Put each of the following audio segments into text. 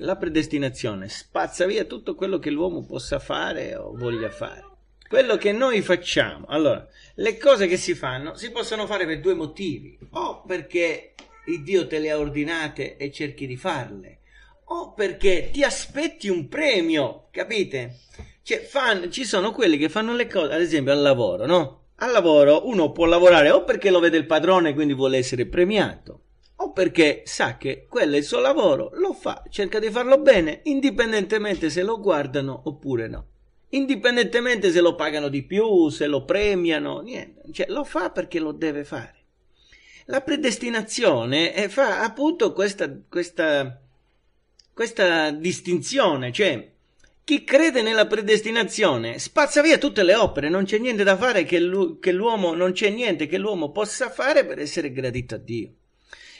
la predestinazione spazza via tutto quello che l'uomo possa fare o voglia fare. Quello che noi facciamo, allora, le cose che si fanno si possono fare per due motivi, o perché il Dio te le ha ordinate e cerchi di farle, o perché ti aspetti un premio, capite? Cioè, fan, ci sono quelli che fanno le cose, ad esempio al lavoro, no? Al lavoro uno può lavorare o perché lo vede il padrone e quindi vuole essere premiato, o perché sa che quello è il suo lavoro, lo fa, cerca di farlo bene, indipendentemente se lo guardano oppure no. Indipendentemente se lo pagano di più, se lo premiano, niente, cioè, lo fa perché lo deve fare. La predestinazione eh, fa appunto questa, questa, questa distinzione, cioè chi crede nella predestinazione spazza via tutte le opere, non c'è niente da fare che, l'uomo non c'è niente che l'uomo possa fare per essere gradito a Dio.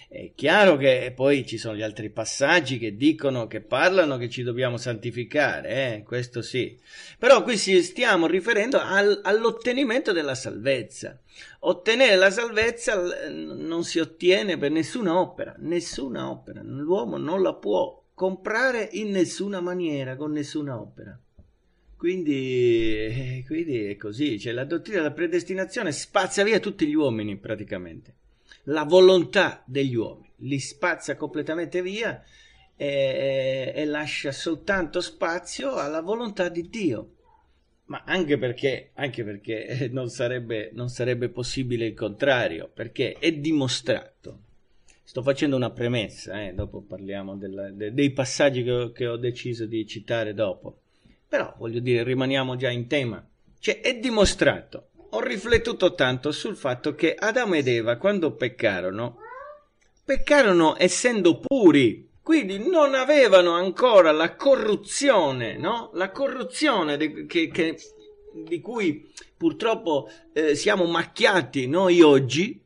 È chiaro che poi ci sono gli altri passaggi che dicono, che parlano che ci dobbiamo santificare, eh? questo sì. Però qui ci stiamo riferendo al, all'ottenimento della salvezza. Ottenere la salvezza non si ottiene per nessuna opera, nessuna opera. L'uomo non la può comprare in nessuna maniera, con nessuna opera. Quindi, eh, quindi è così, cioè, la dottrina della predestinazione spazza via tutti gli uomini praticamente la volontà degli uomini, li spazza completamente via e, e lascia soltanto spazio alla volontà di Dio ma anche perché, anche perché eh, non, sarebbe, non, sarebbe, possibile il contrario, perché è dimostrato. Sto facendo una premessa, eh, dopo parliamo della, de, dei passaggi che ho, che ho, deciso di citare dopo, però voglio dire, rimaniamo già in tema. Cioè, è dimostrato ho riflettuto tanto sul fatto che Adamo ed Eva, quando peccarono, peccarono essendo puri, quindi non avevano ancora la corruzione, no? La corruzione de- che, che, di cui purtroppo eh, siamo macchiati noi oggi,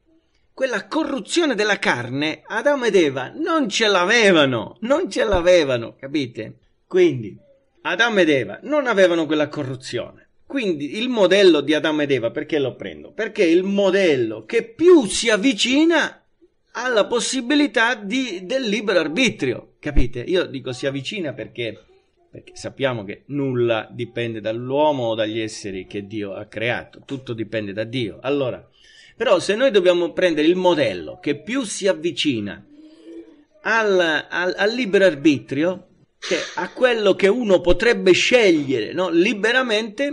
quella corruzione della carne, Adamo ed Eva non ce l'avevano, non ce l'avevano, capite? Quindi, Adamo ed Eva non avevano quella corruzione. Quindi il modello di Adamo ed Eva, perché lo prendo? Perché è il modello che più si avvicina alla possibilità di, del libero arbitrio, capite? Io dico si avvicina perché, perché sappiamo che nulla dipende dall'uomo o dagli esseri che Dio ha creato, tutto dipende da Dio. Allora, però se noi dobbiamo prendere il modello che più si avvicina al, al, al libero arbitrio, cioè a quello che uno potrebbe scegliere no? liberamente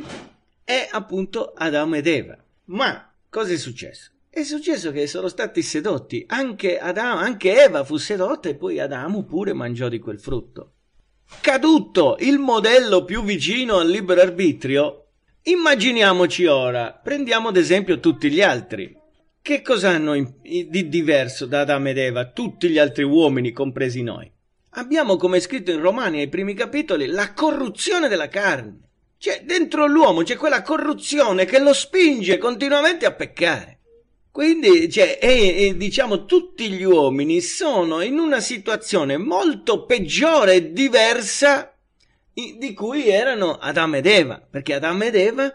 è appunto Adamo ed Eva. Ma cosa è successo? È successo che sono stati sedotti, anche, Adamo, anche Eva fu sedotta e poi Adamo pure mangiò di quel frutto. Caduto il modello più vicino al libero arbitrio, immaginiamoci ora, prendiamo ad esempio tutti gli altri. Che cosa hanno di diverso da Adamo ed Eva, tutti gli altri uomini, compresi noi? abbiamo come è scritto in Romani ai primi capitoli la corruzione della carne. Cioè, dentro l'uomo c'è quella corruzione che lo spinge continuamente a peccare. Quindi, cioè, e, e, diciamo, tutti gli uomini sono in una situazione molto peggiore e diversa di cui erano Adamo ed Eva, perché Adamo ed Eva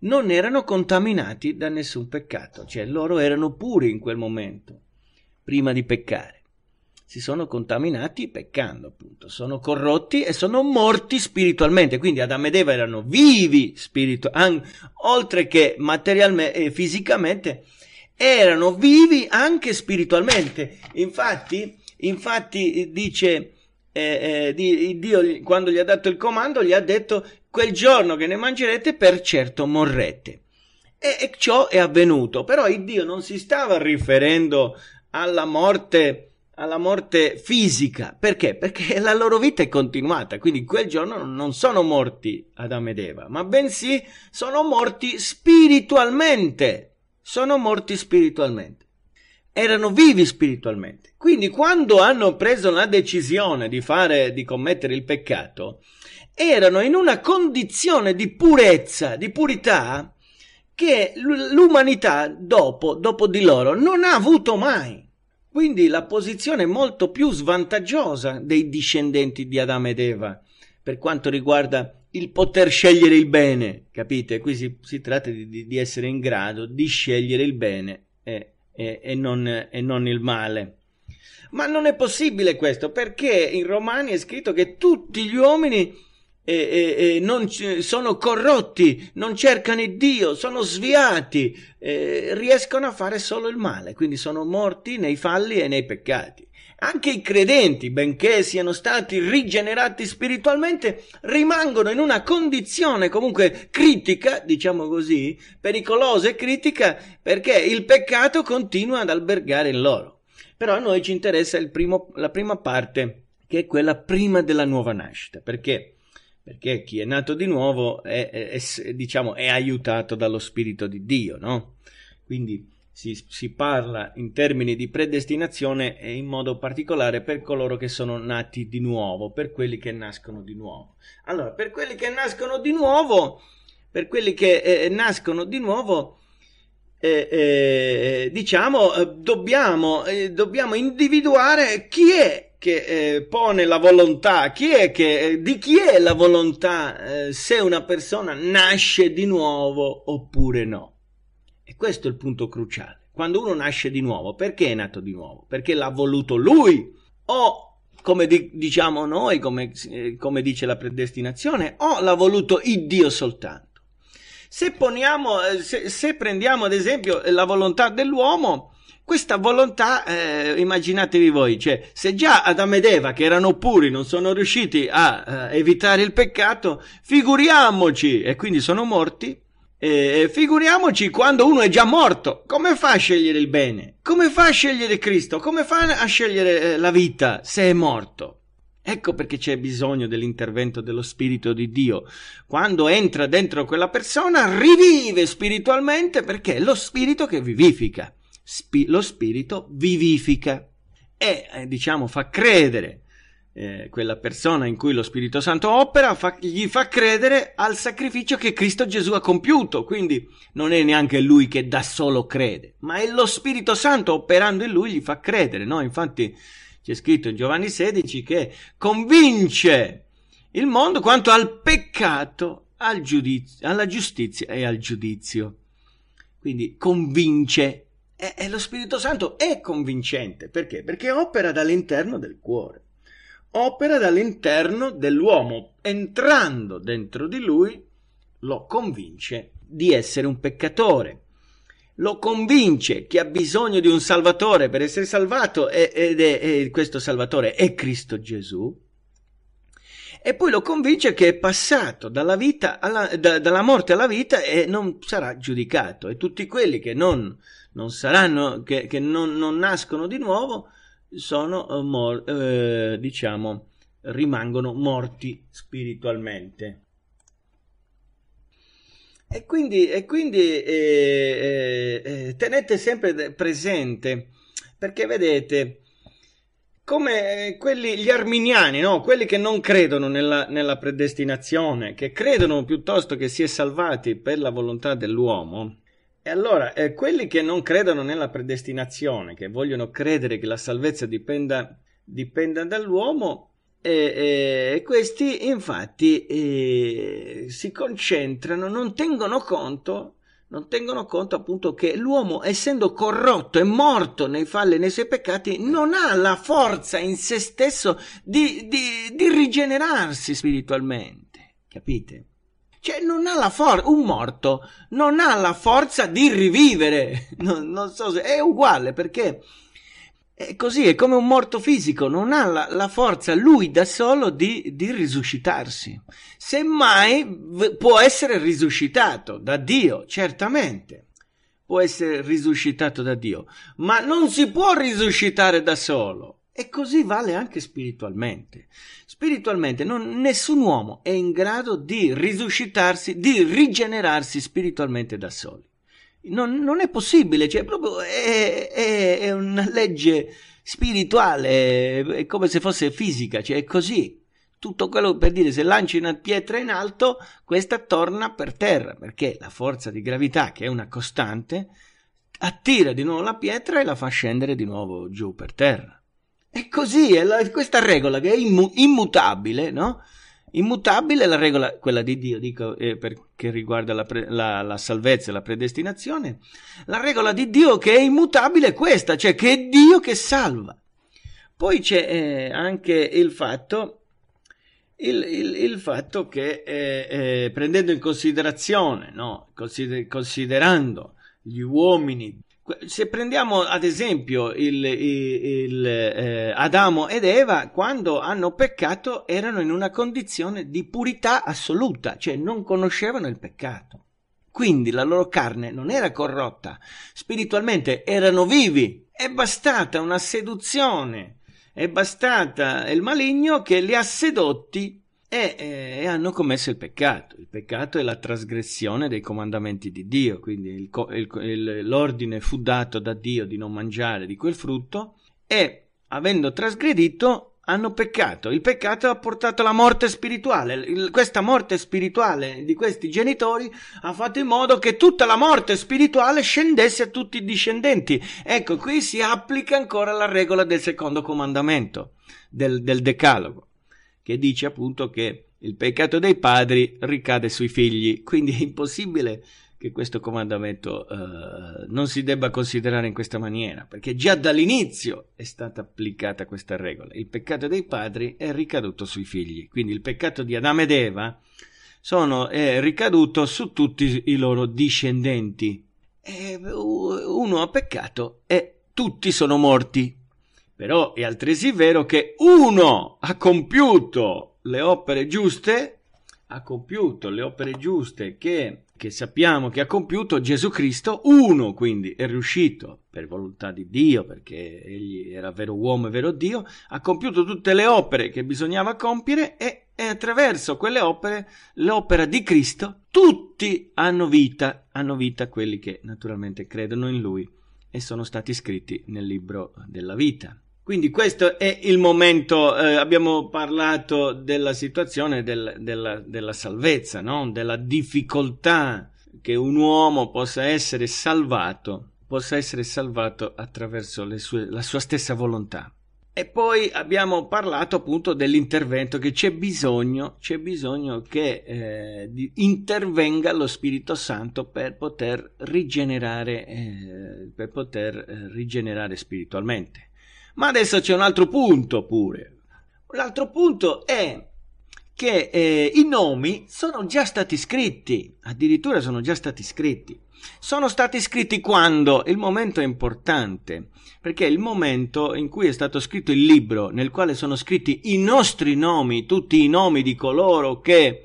non erano contaminati da nessun peccato, cioè loro erano puri in quel momento, prima di peccare si sono contaminati peccando, appunto, sono corrotti e sono morti spiritualmente. Quindi Adamo ed Eva erano vivi spiritualmente, oltre che materialmente e eh, fisicamente, erano vivi anche spiritualmente. Infatti, infatti eh, dice eh, eh, Dio, quando gli ha dato il comando, gli ha detto quel giorno che ne mangerete per certo morrete. E, e ciò è avvenuto, però Dio non si stava riferendo alla morte alla morte fisica. Perché? Perché la loro vita è continuata, quindi quel giorno non sono morti Adamo ed Eva, ma bensì sono morti spiritualmente. Sono morti spiritualmente. Erano vivi spiritualmente. Quindi quando hanno preso la decisione di fare di commettere il peccato, erano in una condizione di purezza, di purità che l'umanità dopo, dopo di loro non ha avuto mai. Quindi la posizione molto più svantaggiosa dei discendenti di Adamo ed Eva per quanto riguarda il poter scegliere il bene, capite? Qui si, si tratta di, di, essere in grado di scegliere il bene e, e, e, non, e non il male. Ma non è possibile questo perché in Romani è scritto che tutti gli uomini e, e, e non, sono corrotti, non cercano il Dio, sono sviati, eh, riescono a fare solo il male, quindi sono morti nei falli e nei peccati. Anche i credenti, benché siano stati rigenerati spiritualmente, rimangono in una condizione comunque critica, diciamo così, pericolosa e critica, perché il peccato continua ad albergare in loro. Però a noi ci interessa primo, la prima parte, che è quella prima della nuova nascita, perché perché chi è nato di nuovo è, è, è, diciamo, è aiutato dallo Spirito di Dio, no? Quindi si, si, parla in termini di predestinazione e in modo particolare per coloro che sono nati di nuovo, per quelli che nascono di nuovo. Allora, per quelli che nascono di nuovo, per quelli che eh, eh nascono di nuovo, eh, eh, diciamo, eh, dobbiamo, eh, dobbiamo individuare chi è che eh, pone la volontà, chi è che, eh, di chi è la volontà eh, se una persona nasce di nuovo oppure no. E questo è il punto cruciale. Quando uno nasce di nuovo, perché è nato di nuovo? Perché l'ha voluto lui o, come di, diciamo noi, come, eh, come dice la predestinazione, o l'ha voluto il Dio soltanto. Se, poniamo, eh, se, se prendiamo ad esempio la volontà dell'uomo, questa volontà, eh, immaginatevi voi, cioè, se già Adamo ed Eva, che erano puri, non sono riusciti a eh, evitare il peccato, figuriamoci, e quindi sono morti, eh, figuriamoci quando uno è già morto, come fa a scegliere il bene? Come fa a scegliere Cristo? Come fa a scegliere eh, la vita se è morto? Ecco perché c'è bisogno dell'intervento dello Spirito di Dio. Quando entra dentro quella persona, rivive spiritualmente perché è lo Spirito che vivifica spi- lo spirito vivifica e eh, diciamo fa credere eh, quella persona in cui lo Spirito Santo opera, fa, gli fa credere al sacrificio che Cristo Gesù ha compiuto, quindi non è neanche lui che da solo crede, ma è lo Spirito Santo operando in lui gli fa credere, no? Infatti c'è scritto in Giovanni 16 che convince il mondo quanto al peccato, al giudizio, alla giustizia e al giudizio. Quindi convince e, eh, e eh, lo Spirito Santo è convincente perché? Perché opera dall'interno del cuore, opera dall'interno dell'uomo, entrando dentro di lui lo convince di essere un peccatore, lo convince che ha bisogno di un salvatore per essere salvato ed è, è, questo salvatore è Cristo Gesù. E poi lo convince che è passato dalla, alla, da, dalla morte alla vita e non sarà giudicato. E tutti quelli che non non saranno, che, che non, non, nascono di nuovo, sono, eh, mor, eh, diciamo, rimangono morti spiritualmente. E quindi, e quindi eh, eh, eh tenete sempre presente, perché vedete, come eh, quelli, gli arminiani, no? quelli che non credono nella, nella predestinazione, che credono piuttosto che si è salvati per la volontà dell'uomo, e allora, eh, quelli che non credono nella predestinazione, che vogliono credere che la salvezza dipenda, dipenda dall'uomo, eh, eh, questi infatti eh, si concentrano, non tengono conto, non tengono conto appunto che l'uomo, essendo corrotto e morto nei falli e nei suoi peccati, non ha la forza in se stesso di, di, di rigenerarsi spiritualmente. Capite? Cioè, non ha la forza, un morto non ha la forza di rivivere. Non, non, so se è uguale perché è così, è come un morto fisico, non ha la, la forza lui da solo di, di risuscitarsi. Semmai può essere risuscitato da Dio, certamente può essere risuscitato da Dio, ma non si può risuscitare da solo. E così vale anche spiritualmente. Spiritualmente non, nessun uomo è in grado di risuscitarsi, di rigenerarsi spiritualmente da soli. Non, non è possibile, cioè proprio è, è, è una legge spirituale, è, come se fosse fisica, cioè è così. Tutto quello per dire se lanci una pietra in alto, questa torna per terra, perché la forza di gravità, che è una costante, attira di nuovo la pietra e la fa scendere di nuovo giù per terra. È così, è la, questa regola che è immu, immutabile, no? Immutabile è la regola, quella di Dio, dico, eh, per, che riguarda la, pre, la, la salvezza e la predestinazione. La regola di Dio che è immutabile è questa, cioè che è Dio che salva. Poi c'è eh, anche il fatto, il, il, il fatto che eh, eh prendendo in considerazione, no? Consider, considerando gli uomini se prendiamo ad esempio il, il, il, eh, Adamo ed Eva, quando hanno peccato erano in una condizione di purità assoluta, cioè non conoscevano il peccato. Quindi la loro carne non era corrotta, spiritualmente erano vivi. È bastata una seduzione, è bastata il maligno che li ha sedotti e, e, hanno commesso il peccato. Il peccato è la trasgressione dei comandamenti di Dio, quindi il, il, il, l'ordine fu dato da Dio di non mangiare di quel frutto e avendo trasgredito hanno peccato. Il peccato ha portato alla morte spirituale. questa morte spirituale di questi genitori ha fatto in modo che tutta la morte spirituale scendesse a tutti i discendenti. Ecco, qui si applica ancora la regola del secondo comandamento, del, del decalogo che dice appunto che il peccato dei padri ricade sui figli, quindi è impossibile che questo comandamento eh, non si debba considerare in questa maniera, perché già dall'inizio è stata applicata questa regola. Il peccato dei padri è ricaduto sui figli, quindi il peccato di Adamo ed Eva sono, è ricaduto su tutti i loro discendenti. E eh, uno ha peccato e tutti sono morti. Però è altresì vero che uno ha compiuto le opere giuste, ha compiuto le opere giuste che, che sappiamo che ha compiuto Gesù Cristo, uno quindi è riuscito per volontà di Dio, perché egli era vero uomo e vero Dio, ha compiuto tutte le opere che bisognava compiere e, e attraverso quelle opere, l'opera di Cristo, tutti hanno vita, hanno vita quelli che naturalmente credono in Lui e sono stati scritti nel libro della vita. Quindi questo è il momento, eh, abbiamo parlato della situazione del, della, della, salvezza, no? della difficoltà che un uomo possa essere salvato, possa essere salvato attraverso sue, la sua stessa volontà. E poi abbiamo parlato appunto dell'intervento, che c'è bisogno, c'è bisogno che eh, intervenga lo Spirito Santo per poter rigenerare, eh, per poter eh, rigenerare spiritualmente. Ma adesso c'è un altro punto pure. L'altro punto è che eh, i nomi sono già stati scritti, addirittura sono già stati scritti. Sono stati scritti quando? Il momento è importante, perché è il momento in cui è stato scritto il libro, nel quale sono scritti i nostri nomi, tutti i nomi di coloro che,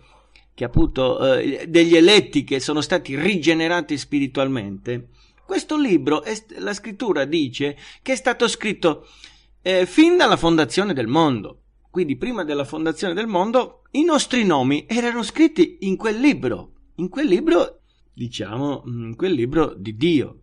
che appunto, eh, degli eletti che sono stati rigenerati spiritualmente questo libro, la scrittura dice che è stato scritto eh, fin dalla fondazione del mondo. Quindi prima della fondazione del mondo i nostri nomi erano scritti in quel libro, in quel libro, diciamo, in mm, quel libro di Dio,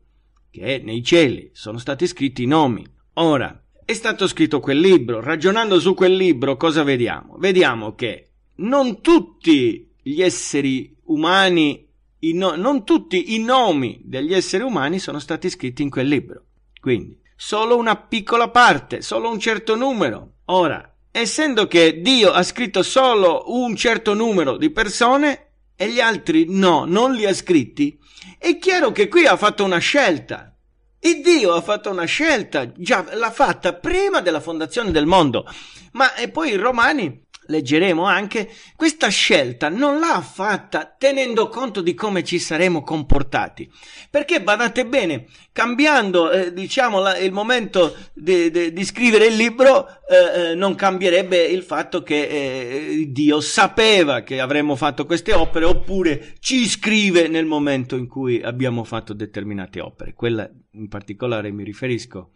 che è nei cieli, sono stati scritti i nomi. Ora, è stato scritto quel libro, ragionando su quel libro cosa vediamo? Vediamo che non tutti gli esseri umani no- non tutti i nomi degli esseri umani sono stati scritti in quel libro. Quindi, solo una piccola parte, solo un certo numero. Ora, essendo che Dio ha scritto solo un certo numero di persone e gli altri no, non li ha scritti, è chiaro che qui ha fatto una scelta. E Dio ha fatto una scelta, già l'ha fatta prima della fondazione del mondo. Ma e poi i romani leggeremo anche, questa scelta non l'ha fatta tenendo conto di come ci saremo comportati. Perché badate bene, cambiando eh, diciamo, la, il momento di, di, di, scrivere il libro, eh, eh, non cambierebbe il fatto che eh, Dio sapeva che avremmo fatto queste opere oppure ci scrive nel momento in cui abbiamo fatto determinate opere. Quella in particolare mi riferisco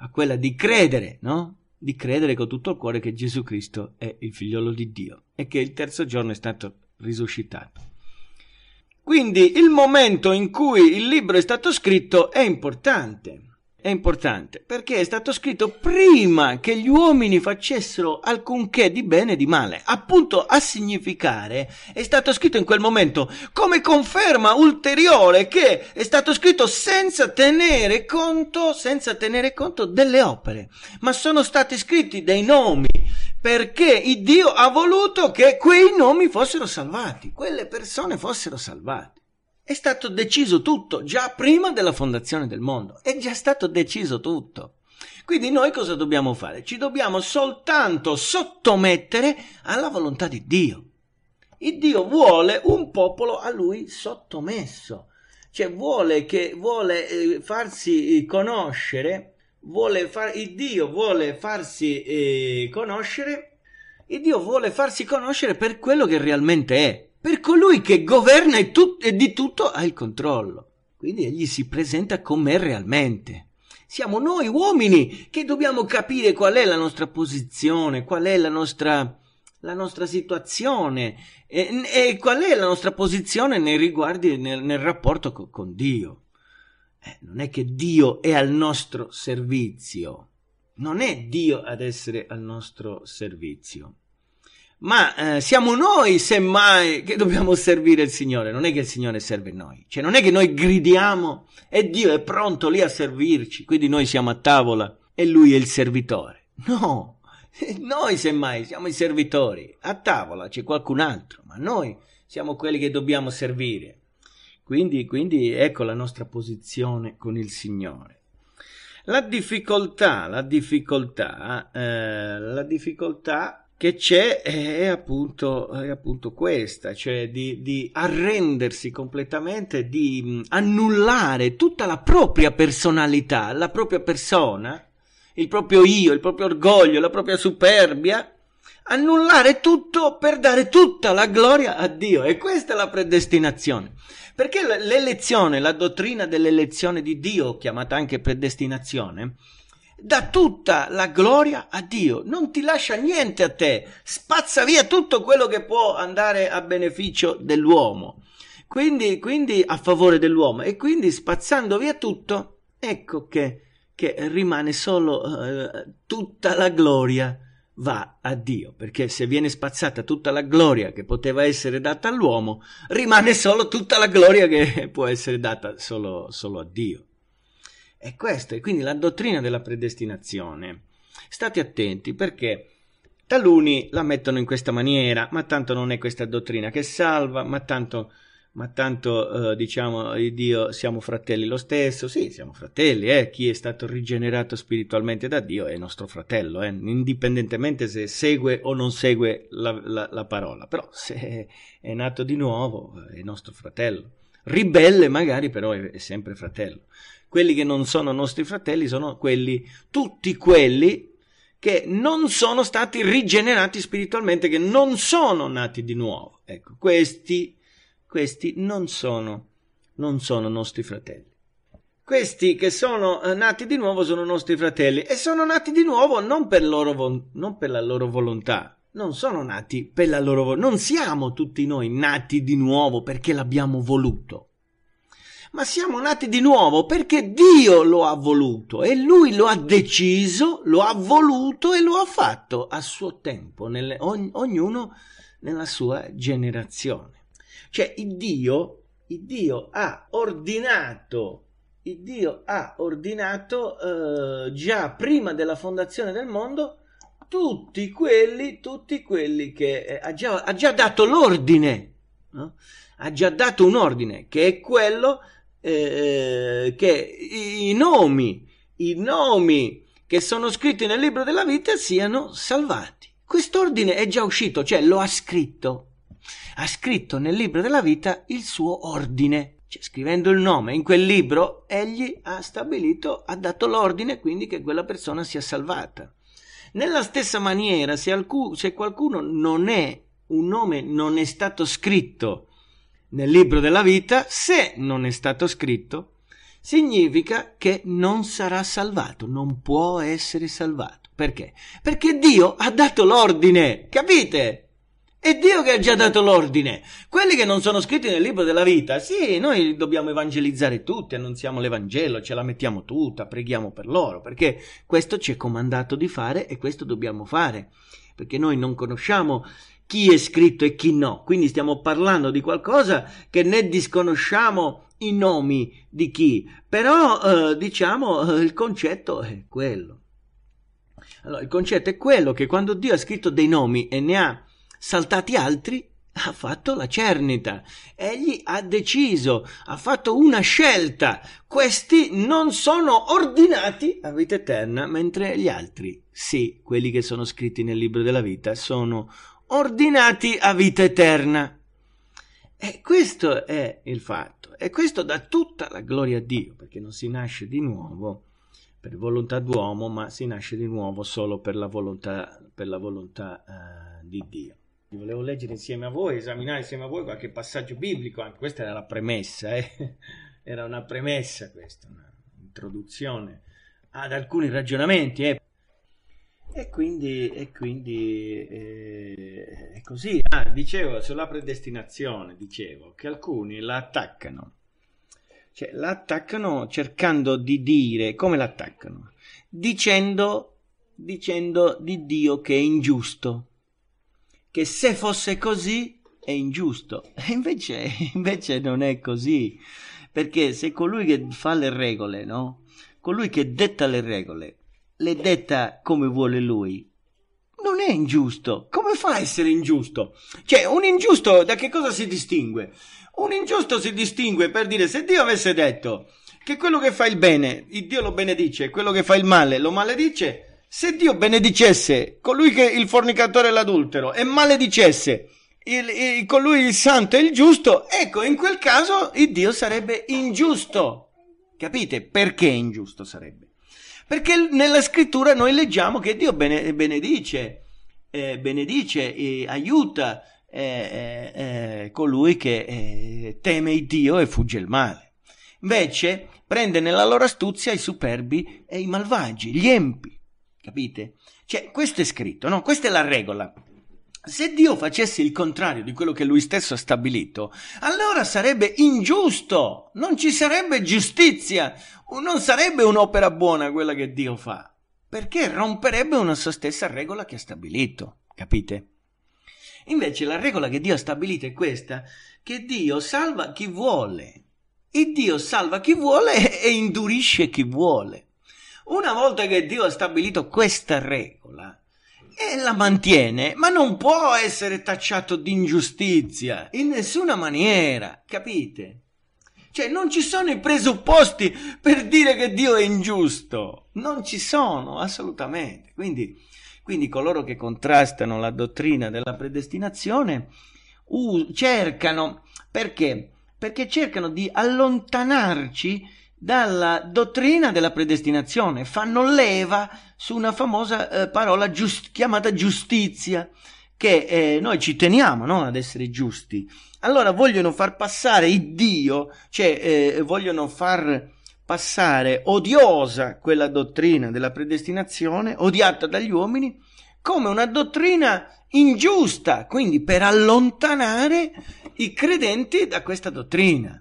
a quella di credere, no? di credere con tutto il cuore che Gesù Cristo è il figliolo di Dio e che il terzo giorno è stato risuscitato. Quindi il momento in cui il libro è stato scritto è importante è importante perché è stato scritto prima che gli uomini facessero alcunché di bene e di male, appunto a significare è stato scritto in quel momento come conferma ulteriore che è stato scritto senza tenere conto, senza tenere conto delle opere, ma sono stati scritti dei nomi perché Dio ha voluto che quei nomi fossero salvati, quelle persone fossero salvate. È stato deciso tutto già prima della fondazione del mondo, è già stato deciso tutto. Quindi noi cosa dobbiamo fare? Ci dobbiamo soltanto sottomettere alla volontà di Dio. Il Dio vuole un popolo a lui sottomesso, cioè vuole, che, vuole eh, farsi eh, conoscere, vuole far, il Dio vuole farsi eh, conoscere, il Dio vuole farsi conoscere per quello che realmente è per colui che governa e, tut- e di tutto ha il controllo. Quindi egli si presenta com'è realmente. Siamo noi uomini che dobbiamo capire qual è la nostra posizione, qual è la nostra, la nostra situazione e, e, qual è la nostra posizione nei riguardi, nel, nel rapporto co- con Dio. Eh, non è che Dio è al nostro servizio, non è Dio ad essere al nostro servizio ma eh, siamo noi semmai che dobbiamo servire il Signore, non è che il Signore serve noi, cioè non è che noi gridiamo e Dio è pronto lì a servirci, quindi noi siamo a tavola e Lui è il servitore. No, noi semmai siamo i servitori, a tavola c'è qualcun altro, ma noi siamo quelli che dobbiamo servire. Quindi, quindi ecco la nostra posizione con il Signore. La difficoltà, la difficoltà, eh, la difficoltà che c'è è appunto, è appunto questa, cioè di, di, arrendersi completamente, di mm, annullare tutta la propria personalità, la propria persona, il proprio io, il proprio orgoglio, la propria superbia, annullare tutto per dare tutta la gloria a Dio. E questa è la predestinazione. Perché l'elezione, la dottrina dell'elezione di Dio, chiamata anche predestinazione, dà tutta la gloria a Dio, non ti lascia niente a te, spazza via tutto quello che può andare a beneficio dell'uomo, quindi, quindi a favore dell'uomo e quindi spazzando via tutto, ecco che, che rimane solo eh, tutta la gloria va a Dio, perché se viene spazzata tutta la gloria che poteva essere data all'uomo, rimane solo tutta la gloria che può essere data solo, solo a Dio. È questo, e quindi la dottrina della predestinazione. State attenti perché taluni la mettono in questa maniera, ma tanto non è questa dottrina che salva, ma tanto, ma tanto eh, diciamo Dio siamo fratelli lo stesso, sì, siamo fratelli, eh? chi è stato rigenerato spiritualmente da Dio è nostro fratello, eh? indipendentemente se segue o non segue la, la, la parola, però se è nato di nuovo è nostro fratello. Ribelle magari però è sempre fratello quelli che non sono nostri fratelli sono quelli, tutti quelli che non sono stati rigenerati spiritualmente, che non sono nati di nuovo. Ecco, questi, questi non, sono, non sono nostri fratelli. Questi che sono eh, nati di nuovo sono nostri fratelli e sono nati di nuovo non per, loro, non per la loro volontà, non sono nati per la loro volontà, non siamo tutti noi nati di nuovo perché l'abbiamo voluto ma siamo nati di nuovo perché Dio lo ha voluto e Lui lo ha deciso, lo ha voluto e lo ha fatto a suo tempo, nelle, ogn, ognuno nella sua generazione. Cioè, il Dio, il Dio ha ordinato il Dio ha ordinato eh, già prima della fondazione del mondo tutti quelli, tutti quelli che eh, ha, già, ha, già, dato l'ordine, no? ha già dato un ordine che è quello eh, eh, che i nomi, i nomi che sono scritti nel libro della vita siano salvati. Quest'ordine è già uscito, cioè lo ha scritto. Ha scritto nel libro della vita il suo ordine. Cioè, scrivendo il nome in quel libro, egli ha stabilito, ha dato l'ordine quindi che quella persona sia salvata. Nella stessa maniera, se, alcun, se qualcuno non è, un nome non è stato scritto nel libro della vita, se non è stato scritto, significa che non sarà salvato, non può essere salvato. Perché? Perché Dio ha dato l'ordine, capite? È Dio che ha già dato l'ordine. Quelli che non sono scritti nel libro della vita, sì, noi dobbiamo evangelizzare tutti, annunziamo l'Evangelo, ce la mettiamo tutta, preghiamo per loro, perché questo ci è comandato di fare e questo dobbiamo fare. Perché noi non conosciamo chi è scritto e chi no. Quindi stiamo parlando di qualcosa che ne disconosciamo i nomi di chi, però eh, diciamo eh, il concetto è quello. Allora, il concetto è quello che quando Dio ha scritto dei nomi e ne ha saltati altri, ha fatto la cernita, egli ha deciso, ha fatto una scelta, questi non sono ordinati a vita eterna, mentre gli altri, sì, quelli che sono scritti nel libro della vita, sono ordinati ordinati a vita eterna. E questo è il fatto, e questo dà tutta la gloria a Dio, perché non si nasce di nuovo per volontà d'uomo, ma si nasce di nuovo solo per la volontà, per la volontà uh, di Dio. Volevo leggere insieme a voi, esaminare insieme a voi qualche passaggio biblico, anche questa era la premessa, eh? era una premessa questa, un'introduzione ad alcuni ragionamenti. Eh? E quindi, e quindi eh, è così. Ah, dicevo sulla predestinazione, dicevo che alcuni la attaccano. Cioè, la attaccano cercando di dire come l'attaccano? Dicendo, dicendo di Dio che è ingiusto, che se fosse così è ingiusto. E invece, invece non è così, perché se colui che fa le regole, no? Colui che detta le regole l'è detta come vuole lui. Non è ingiusto. Come fa a essere ingiusto? Cioè, un ingiusto da che cosa si distingue? Un ingiusto si distingue per dire se Dio avesse detto che quello che fa il bene, il Dio lo benedice, quello che fa il male lo maledice, se Dio benedicesse colui che il fornicatore e l'adultero e maledicesse il, il, colui il santo e il giusto, ecco, in quel caso il Dio sarebbe ingiusto. Capite perché ingiusto sarebbe? Perché nella scrittura noi leggiamo che Dio benedice, eh, benedice e aiuta eh, eh, eh colui che eh, teme il Dio e fugge il male. Invece prende nella loro astuzia i superbi e i malvagi, gli empi. Capite? Cioè, questo è scritto, no? Questa è la regola. Se Dio facesse il contrario di quello che lui stesso ha stabilito, allora sarebbe ingiusto, non ci sarebbe giustizia, non sarebbe un'opera buona quella che Dio fa, perché romperebbe una sua stessa regola che ha stabilito, capite? Invece la regola che Dio ha stabilito è questa, che Dio salva chi vuole, e Dio salva chi vuole e indurisce chi vuole. Una volta che Dio ha stabilito questa regola, e la mantiene, ma non può essere tacciato di ingiustizia in nessuna maniera, capite? Cioè non ci sono i presupposti per dire che Dio è ingiusto, non ci sono assolutamente. Quindi, quindi coloro che contrastano la dottrina della predestinazione uh, cercano, perché? Perché cercano di allontanarci dalla dottrina della predestinazione, fanno leva su una famosa eh, parola giust- chiamata giustizia, che eh, noi ci teniamo no? ad essere giusti. Allora vogliono far passare il Dio, cioè eh, vogliono far passare odiosa quella dottrina della predestinazione, odiata dagli uomini, come una dottrina ingiusta, quindi per allontanare i credenti da questa dottrina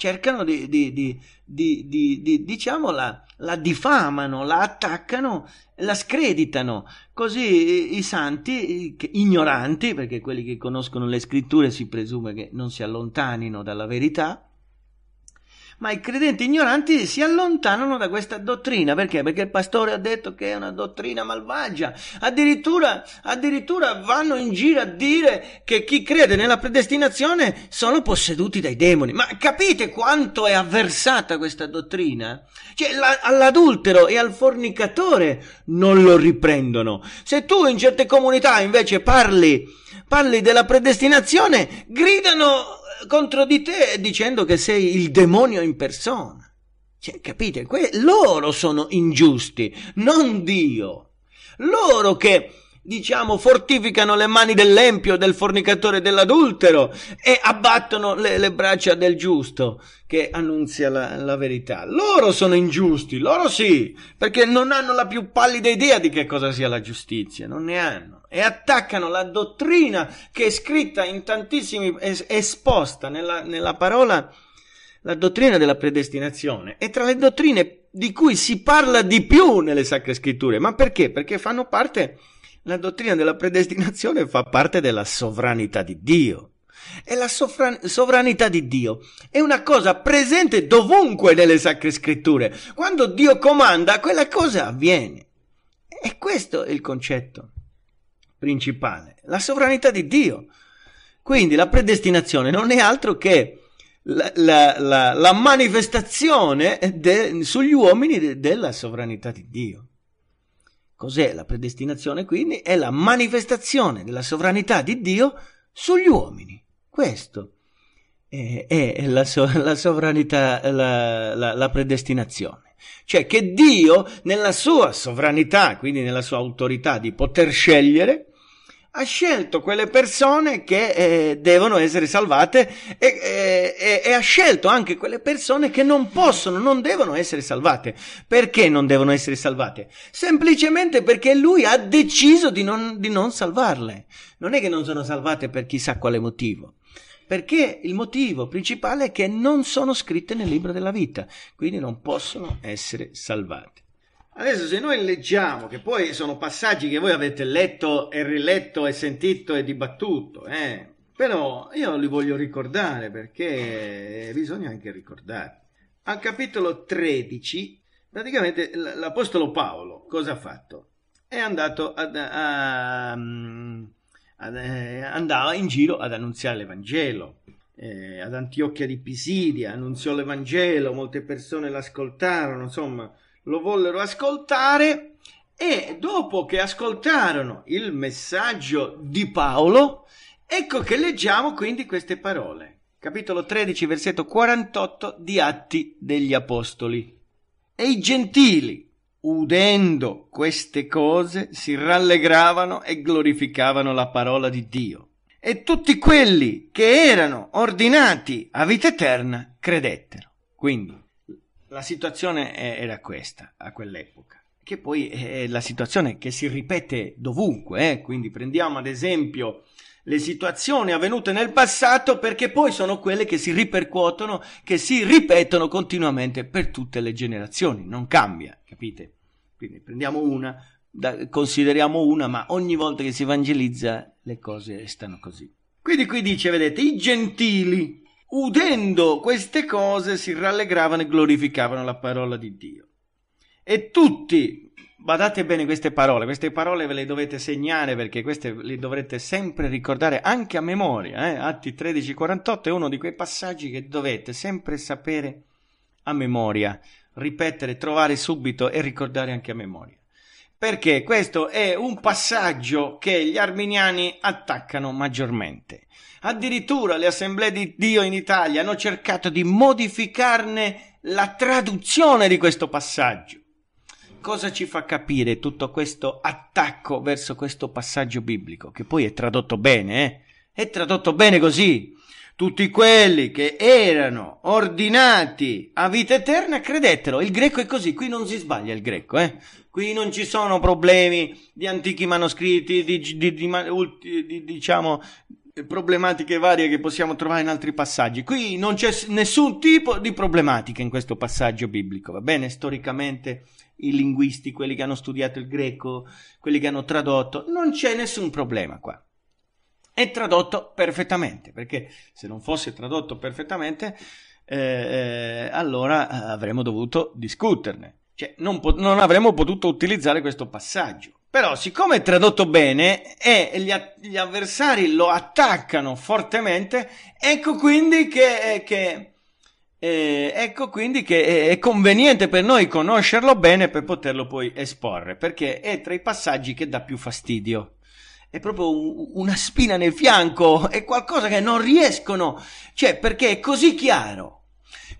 cercano di, di, di, di diciamo, la, la, diffamano, la attaccano, la screditano. Così i, i santi, ignoranti, perché quelli che conoscono le scritture si presume che non si allontanino dalla verità, ma i credenti ignoranti si allontanano da questa dottrina. Perché? Perché il pastore ha detto che è una dottrina malvagia. Addirittura, addirittura vanno in giro a dire che chi crede nella predestinazione sono posseduti dai demoni. Ma capite quanto è avversata questa dottrina? Cioè, la, all'adultero e al fornicatore non lo riprendono. Se tu in certe comunità invece parli, parli della predestinazione, gridano contro di te dicendo che sei il demonio in persona. Cioè, capite? Que- loro sono ingiusti, non Dio. Loro che diciamo, fortificano le mani dell'empio, del fornicatore, dell'adultero e abbattono le, le braccia del giusto che annunzia la, la, verità. Loro sono ingiusti, loro sì, perché non hanno la più pallida idea di che cosa sia la giustizia, non ne hanno. E attaccano la dottrina che è scritta in tantissimi, es, esposta nella, nella parola, la dottrina della predestinazione. E tra le dottrine di cui si parla di più nelle sacre scritture, ma perché? Perché fanno parte la dottrina della predestinazione fa parte della sovranità di Dio. E la sovran- sovranità di Dio è una cosa presente dovunque nelle sacre scritture. Quando Dio comanda, quella cosa avviene. E questo è il concetto principale, la sovranità di Dio. Quindi la predestinazione non è altro che la, la, la, la manifestazione de, sugli uomini de, della sovranità di Dio. Cos'è la predestinazione quindi? È la manifestazione della sovranità di Dio sugli uomini. Questo è, è la, so, la, sovranità, la, la, la predestinazione. Cioè che Dio nella sua sovranità, quindi nella sua autorità di poter scegliere, ha scelto quelle persone che eh, devono essere salvate e, eh, e, e, ha scelto anche quelle persone che non possono, non devono essere salvate. Perché non devono essere salvate? Semplicemente perché lui ha deciso di non, di non salvarle. Non è che non sono salvate per chissà quale motivo perché il motivo principale è che non sono scritte nel libro della vita, quindi non possono essere salvate. Adesso se noi leggiamo, che poi sono passaggi che voi avete letto e riletto e sentito e dibattuto, eh, però io li voglio ricordare perché bisogna anche ricordare. Al capitolo 13, praticamente l'Apostolo Paolo cosa ha fatto? È andato ad, a, mm, a, eh, andava in giro ad annunziare l'Evangelo. Eh, ad Antiochia di Pisidia annunziò l'Evangelo, molte persone l'ascoltarono, insomma lo vollero ascoltare e dopo che ascoltarono il messaggio di Paolo, ecco che leggiamo quindi queste parole. Capitolo 13, versetto 48 di Atti degli Apostoli. E i gentili, udendo queste cose, si rallegravano e glorificavano la parola di Dio. E tutti quelli che erano ordinati a vita eterna credettero. Quindi, la situazione era questa a quell'epoca, che poi è la situazione che si ripete dovunque, eh? quindi prendiamo ad esempio le situazioni avvenute nel passato perché poi sono quelle che si ripercuotono, che si ripetono continuamente per tutte le generazioni, non cambia, capite? Quindi prendiamo una, da, consideriamo una, ma ogni volta che si evangelizza le cose stanno così. Quindi qui dice, vedete, i gentili, udendo queste cose si rallegravano e glorificavano la parola di Dio. E tutti, badate bene queste parole, queste parole ve le dovete segnare perché queste le dovrete sempre ricordare anche a memoria. Eh? Atti 13:48 è uno di quei passaggi che dovete sempre sapere a memoria, ripetere, trovare subito e ricordare anche a memoria perché questo è un passaggio che gli arminiani attaccano maggiormente. Addirittura le assemblee di Dio in Italia hanno cercato di modificarne la traduzione di questo passaggio. Cosa ci fa capire tutto questo attacco verso questo passaggio biblico, che poi è tradotto bene, eh? È tradotto bene così. Tutti quelli che erano ordinati a vita eterna credettero. Il greco è così, qui non si sbaglia il greco, eh? Qui non ci sono problemi di antichi manoscritti, di, di, di, diciamo, problematiche varie che possiamo trovare in altri passaggi. Qui non c'è nessun tipo di problematica in questo passaggio biblico, va bene? Storicamente i linguisti, quelli che hanno studiato il greco, quelli che hanno tradotto, non c'è nessun problema qua è tradotto perfettamente, perché se non fosse tradotto perfettamente, eh, eh allora eh, avremmo dovuto discuterne. Cioè, non, po- non, avremmo potuto utilizzare questo passaggio. Però, siccome è tradotto bene e eh, gli, a- gli avversari lo attaccano fortemente, ecco quindi che, che eh, ecco quindi che è conveniente per noi conoscerlo bene per poterlo poi esporre, perché è tra i passaggi che dà più fastidio è proprio una spina nel fianco, è qualcosa che non riescono, cioè perché è così chiaro.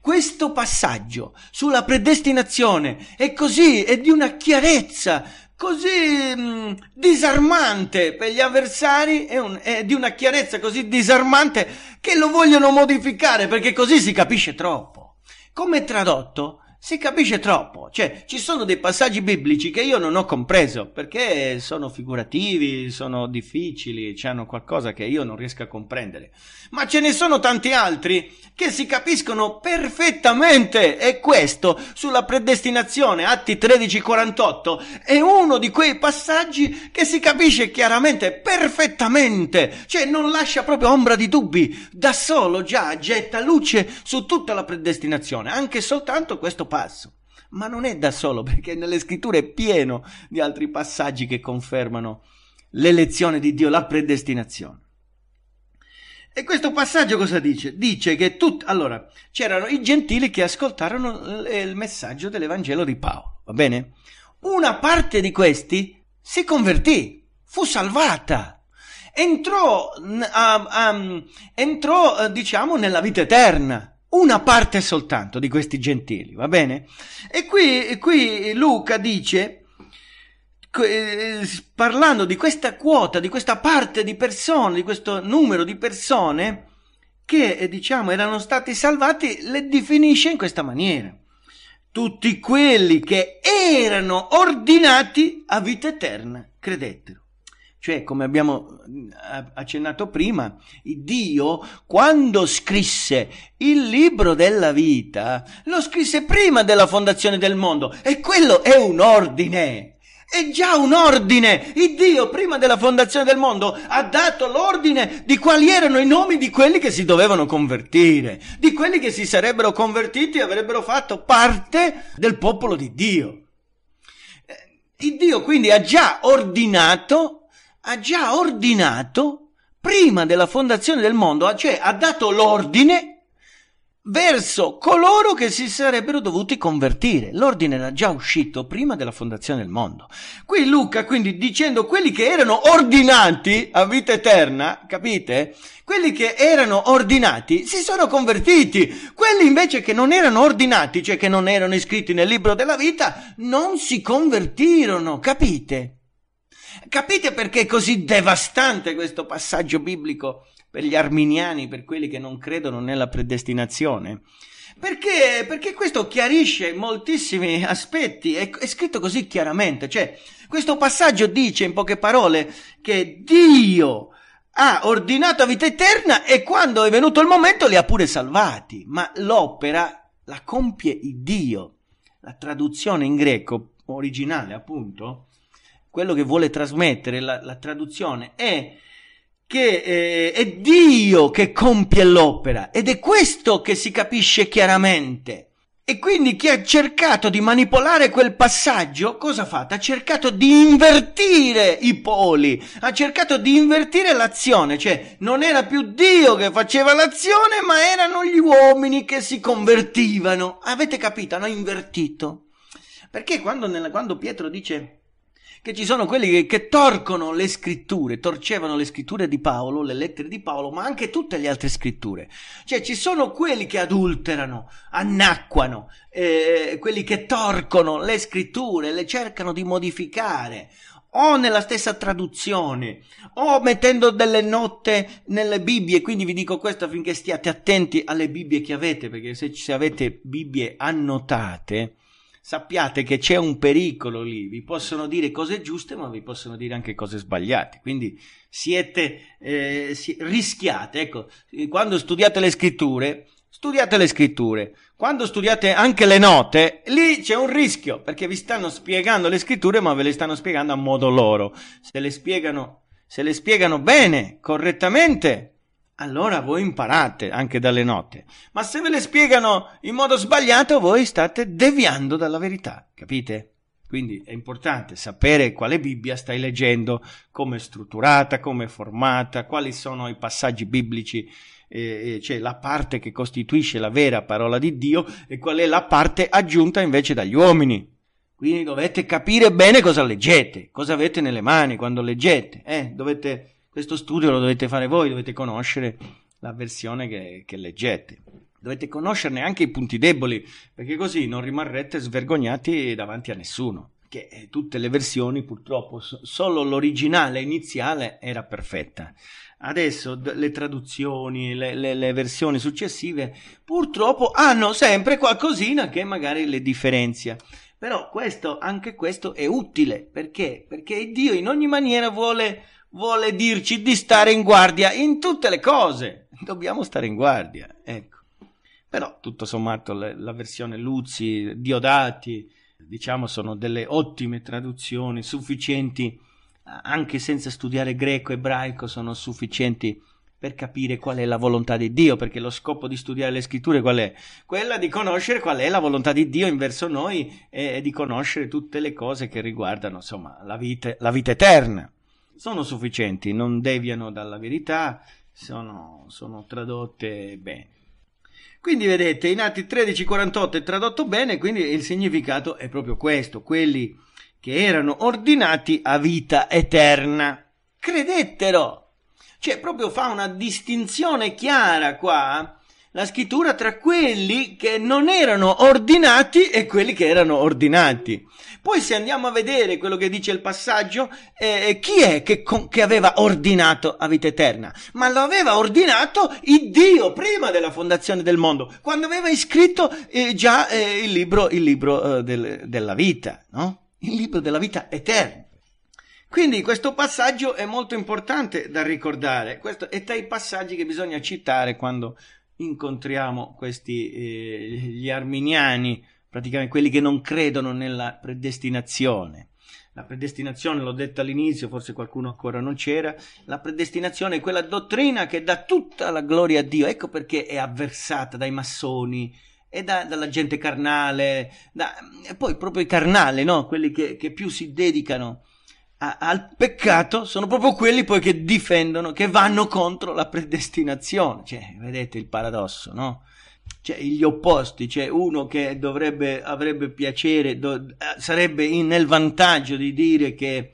Questo passaggio sulla predestinazione è così, è di una chiarezza così mh, mm, disarmante per gli avversari, è, un, è di una chiarezza così disarmante che lo vogliono modificare perché così si capisce troppo. Come tradotto, si capisce troppo, cioè ci sono dei passaggi biblici che io non ho compreso perché sono figurativi, sono difficili, hanno qualcosa che io non riesco a comprendere, ma ce ne sono tanti altri che si capiscono perfettamente e questo sulla predestinazione, atti 1348, è uno di quei passaggi che si capisce chiaramente, perfettamente, cioè non lascia proprio ombra di dubbi, da solo già getta luce su tutta la predestinazione, anche soltanto questo passo. Ma non è da solo, perché nelle scritture è pieno di altri passaggi che confermano l'elezione di Dio, la predestinazione. E questo passaggio cosa dice? Dice che tutti, allora, c'erano i gentili che ascoltarono eh, il messaggio dell'Evangelo di Paolo, va bene? Una parte di questi si convertì, fu salvata, entrò, um, entrò eh, diciamo, nella vita eterna una parte soltanto di questi gentili, va bene? E qui, qui Luca dice, eh, parlando di questa quota, di questa parte di persone, di questo numero di persone che eh, diciamo erano stati salvati, le definisce in questa maniera. Tutti quelli che erano ordinati a vita eterna credettero. Cioè, come abbiamo mm, accennato prima, Dio, quando scrisse il libro della vita, lo scrisse prima della fondazione del mondo e quello è un ordine. È già un ordine. Il Dio, prima della fondazione del mondo, ha dato l'ordine di quali erano i nomi di quelli che si dovevano convertire, di quelli che si sarebbero convertiti e avrebbero fatto parte del popolo di Dio. Eh, il Dio quindi ha già ordinato ha già ordinato prima della fondazione del mondo, cioè ha dato l'ordine verso coloro che si sarebbero dovuti convertire. L'ordine era già uscito prima della fondazione del mondo. Qui Luca, quindi dicendo quelli che erano ordinati a vita eterna, capite? Quelli che erano ordinati si sono convertiti, quelli invece che non erano ordinati, cioè che non erano iscritti nel libro della vita, non si convertirono, capite? Capite perché è così devastante questo passaggio biblico per gli arminiani, per quelli che non credono nella predestinazione? Perché, perché questo chiarisce moltissimi aspetti, è, è scritto così chiaramente, cioè questo passaggio dice in poche parole che Dio ha ordinato a vita eterna e quando è venuto il momento li ha pure salvati, ma l'opera la compie Dio. La traduzione in greco originale, appunto, quello che vuole trasmettere la, la traduzione è che eh, è Dio che compie l'opera ed è questo che si capisce chiaramente. E quindi chi ha cercato di manipolare quel passaggio, cosa ha fatto? Ha cercato di invertire i poli, ha cercato di invertire l'azione, cioè non era più Dio che faceva l'azione, ma erano gli uomini che si convertivano. Avete capito? Hanno invertito. Perché quando, nella, quando Pietro dice che ci sono quelli che, che, torcono le scritture, torcevano le scritture di Paolo, le lettere di Paolo, ma anche tutte le altre scritture. Cioè ci sono quelli che adulterano, annacquano, eh, quelli che torcono le scritture, le cercano di modificare o nella stessa traduzione, o mettendo delle note nelle Bibbie. Quindi vi dico questo affinché stiate attenti alle Bibbie che avete, perché se, se avete Bibbie annotate, sappiate che c'è un pericolo lì, vi possono dire cose giuste ma vi possono dire anche cose sbagliate, quindi siete, eh, rischiate, ecco, eh, quando studiate le scritture, studiate le scritture, quando studiate anche le note, lì c'è un rischio, perché vi stanno spiegando le scritture ma ve le stanno spiegando a modo loro, se le spiegano, se le spiegano bene, correttamente, allora voi imparate anche dalle note. Ma se ve le spiegano in modo sbagliato, voi state deviando dalla verità, capite? Quindi è importante sapere quale Bibbia stai leggendo, come è strutturata, come è formata, quali sono i passaggi biblici, eh, cioè la parte che costituisce la vera parola di Dio e qual è la parte aggiunta invece dagli uomini. Quindi dovete capire bene cosa leggete, cosa avete nelle mani quando leggete, eh? dovete questo studio lo dovete fare voi, dovete conoscere la versione che, che leggete. Dovete conoscerne anche i punti deboli, perché così non rimarrete svergognati davanti a nessuno. Che eh, tutte le versioni, purtroppo, solo l'originale iniziale era perfetta. Adesso le traduzioni, le, le, le versioni successive, purtroppo hanno sempre qualcosina che magari le differenzia. Però questo, anche questo è utile perché? Perché Dio in ogni maniera vuole vuole dirci di stare in guardia in tutte le cose. Dobbiamo stare in guardia, ecco. Però tutto sommato le, la versione Luzzi, Diodati, diciamo sono delle ottime traduzioni, sufficienti anche senza studiare greco, ebraico, sono sufficienti per capire qual è la volontà di Dio, perché lo scopo di studiare le scritture qual è? Quella di conoscere qual è la volontà di Dio in verso noi e, e di conoscere tutte le cose che riguardano, insomma, la vita, la vita eterna sono sufficienti, non deviano dalla verità, sono, sono tradotte bene. Quindi vedete, in Atti 13:48 è tradotto bene, quindi il significato è proprio questo, quelli che erano ordinati a vita eterna. Credettero! Cioè proprio fa una distinzione chiara qua la scrittura tra quelli che non erano ordinati e quelli che erano ordinati. Poi se andiamo a vedere quello che dice il passaggio, eh, eh, chi è che, con, che aveva ordinato a vita eterna? Ma lo aveva ordinato il Dio prima della fondazione del mondo, quando aveva iscritto eh, già eh, il libro, il libro eh, del, della vita, no? Il libro della vita eterna. Quindi questo passaggio è molto importante da ricordare, questo è tra i passaggi che bisogna citare quando incontriamo questi, eh, gli arminiani, praticamente quelli che non credono nella predestinazione. La predestinazione, l'ho detto all'inizio, forse qualcuno ancora non c'era, la predestinazione è quella dottrina che dà tutta la gloria a Dio, ecco perché è avversata dai massoni, e da, dalla gente carnale, da, e poi proprio i carnali, no? quelli che, che, più si dedicano al peccato sono proprio quelli poi che difendono, che vanno contro la predestinazione. Cioè, vedete il paradosso, no? Cioè, gli opposti, cioè uno che dovrebbe, avrebbe piacere, do, eh, sarebbe in, nel vantaggio di dire che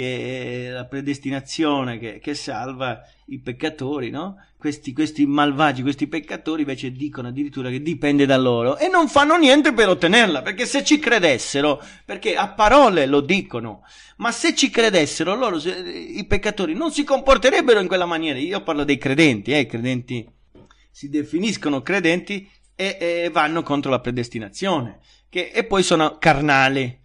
che è la predestinazione che, che salva i peccatori, no? questi, questi, malvagi, questi peccatori invece dicono addirittura che dipende da loro e non fanno niente per ottenerla, perché se ci credessero, perché a parole lo dicono, ma se ci credessero loro, se, i peccatori, non si comporterebbero in quella maniera. Io parlo dei credenti, eh, i credenti si definiscono credenti e, e vanno contro la predestinazione, che, e poi sono carnali.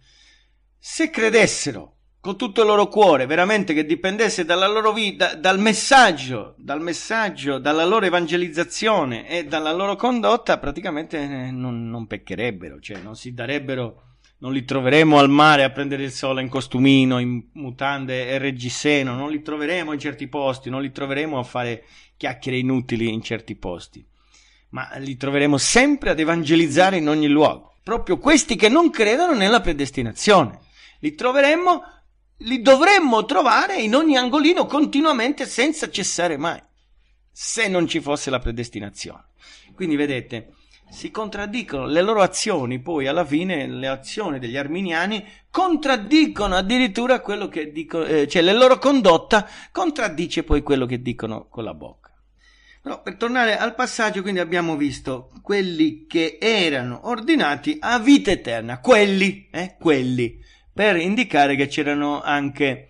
Se credessero con tutto il loro cuore, veramente che dipendesse dalla loro vita, dal messaggio, dal messaggio, dalla loro evangelizzazione e dalla loro condotta, praticamente eh, non, non peccherebbero, cioè non si darebbero non li troveremo al mare a prendere il sole in costumino, in mutande e reggiseno, non li troveremo in certi posti, non li troveremo a fare chiacchiere inutili in certi posti, ma li troveremo sempre ad evangelizzare in ogni luogo, proprio questi che non credono nella predestinazione. Li troveremo li dovremmo trovare in ogni angolino continuamente senza cessare mai, se non ci fosse la predestinazione. Quindi vedete, si contraddicono le loro azioni, poi alla fine le azioni degli arminiani contraddicono addirittura quello che dicono, eh, cioè la loro condotta contraddice poi quello che dicono con la bocca. Però per tornare al passaggio, quindi abbiamo visto quelli che erano ordinati a vita eterna, quelli, eh, quelli per indicare che c'erano anche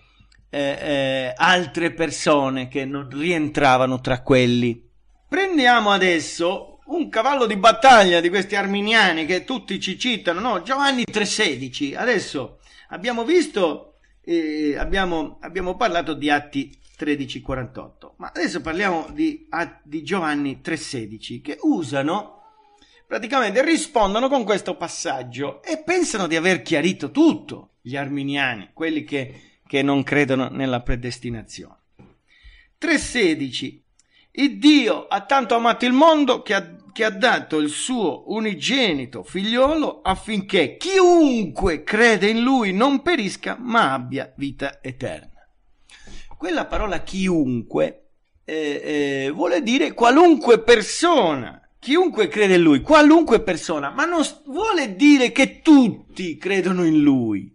eh, eh, altre persone che non rientravano tra quelli. Prendiamo adesso un cavallo di battaglia di questi arminiani che tutti ci citano, no? Giovanni 3,16. Adesso abbiamo visto, eh, abbiamo, abbiamo parlato di Atti 13,48, ma adesso parliamo di, di Giovanni 3,16 che usano praticamente rispondono con questo passaggio e pensano di aver chiarito tutto gli arminiani, quelli che, che non credono nella predestinazione. 3.16. Il Dio ha tanto amato il mondo che ha, che ha dato il suo unigenito figliolo affinché chiunque crede in lui non perisca ma abbia vita eterna. Quella parola chiunque eh, eh, vuole dire qualunque persona, chiunque crede in lui, qualunque persona, ma non vuole dire che tutti credono in lui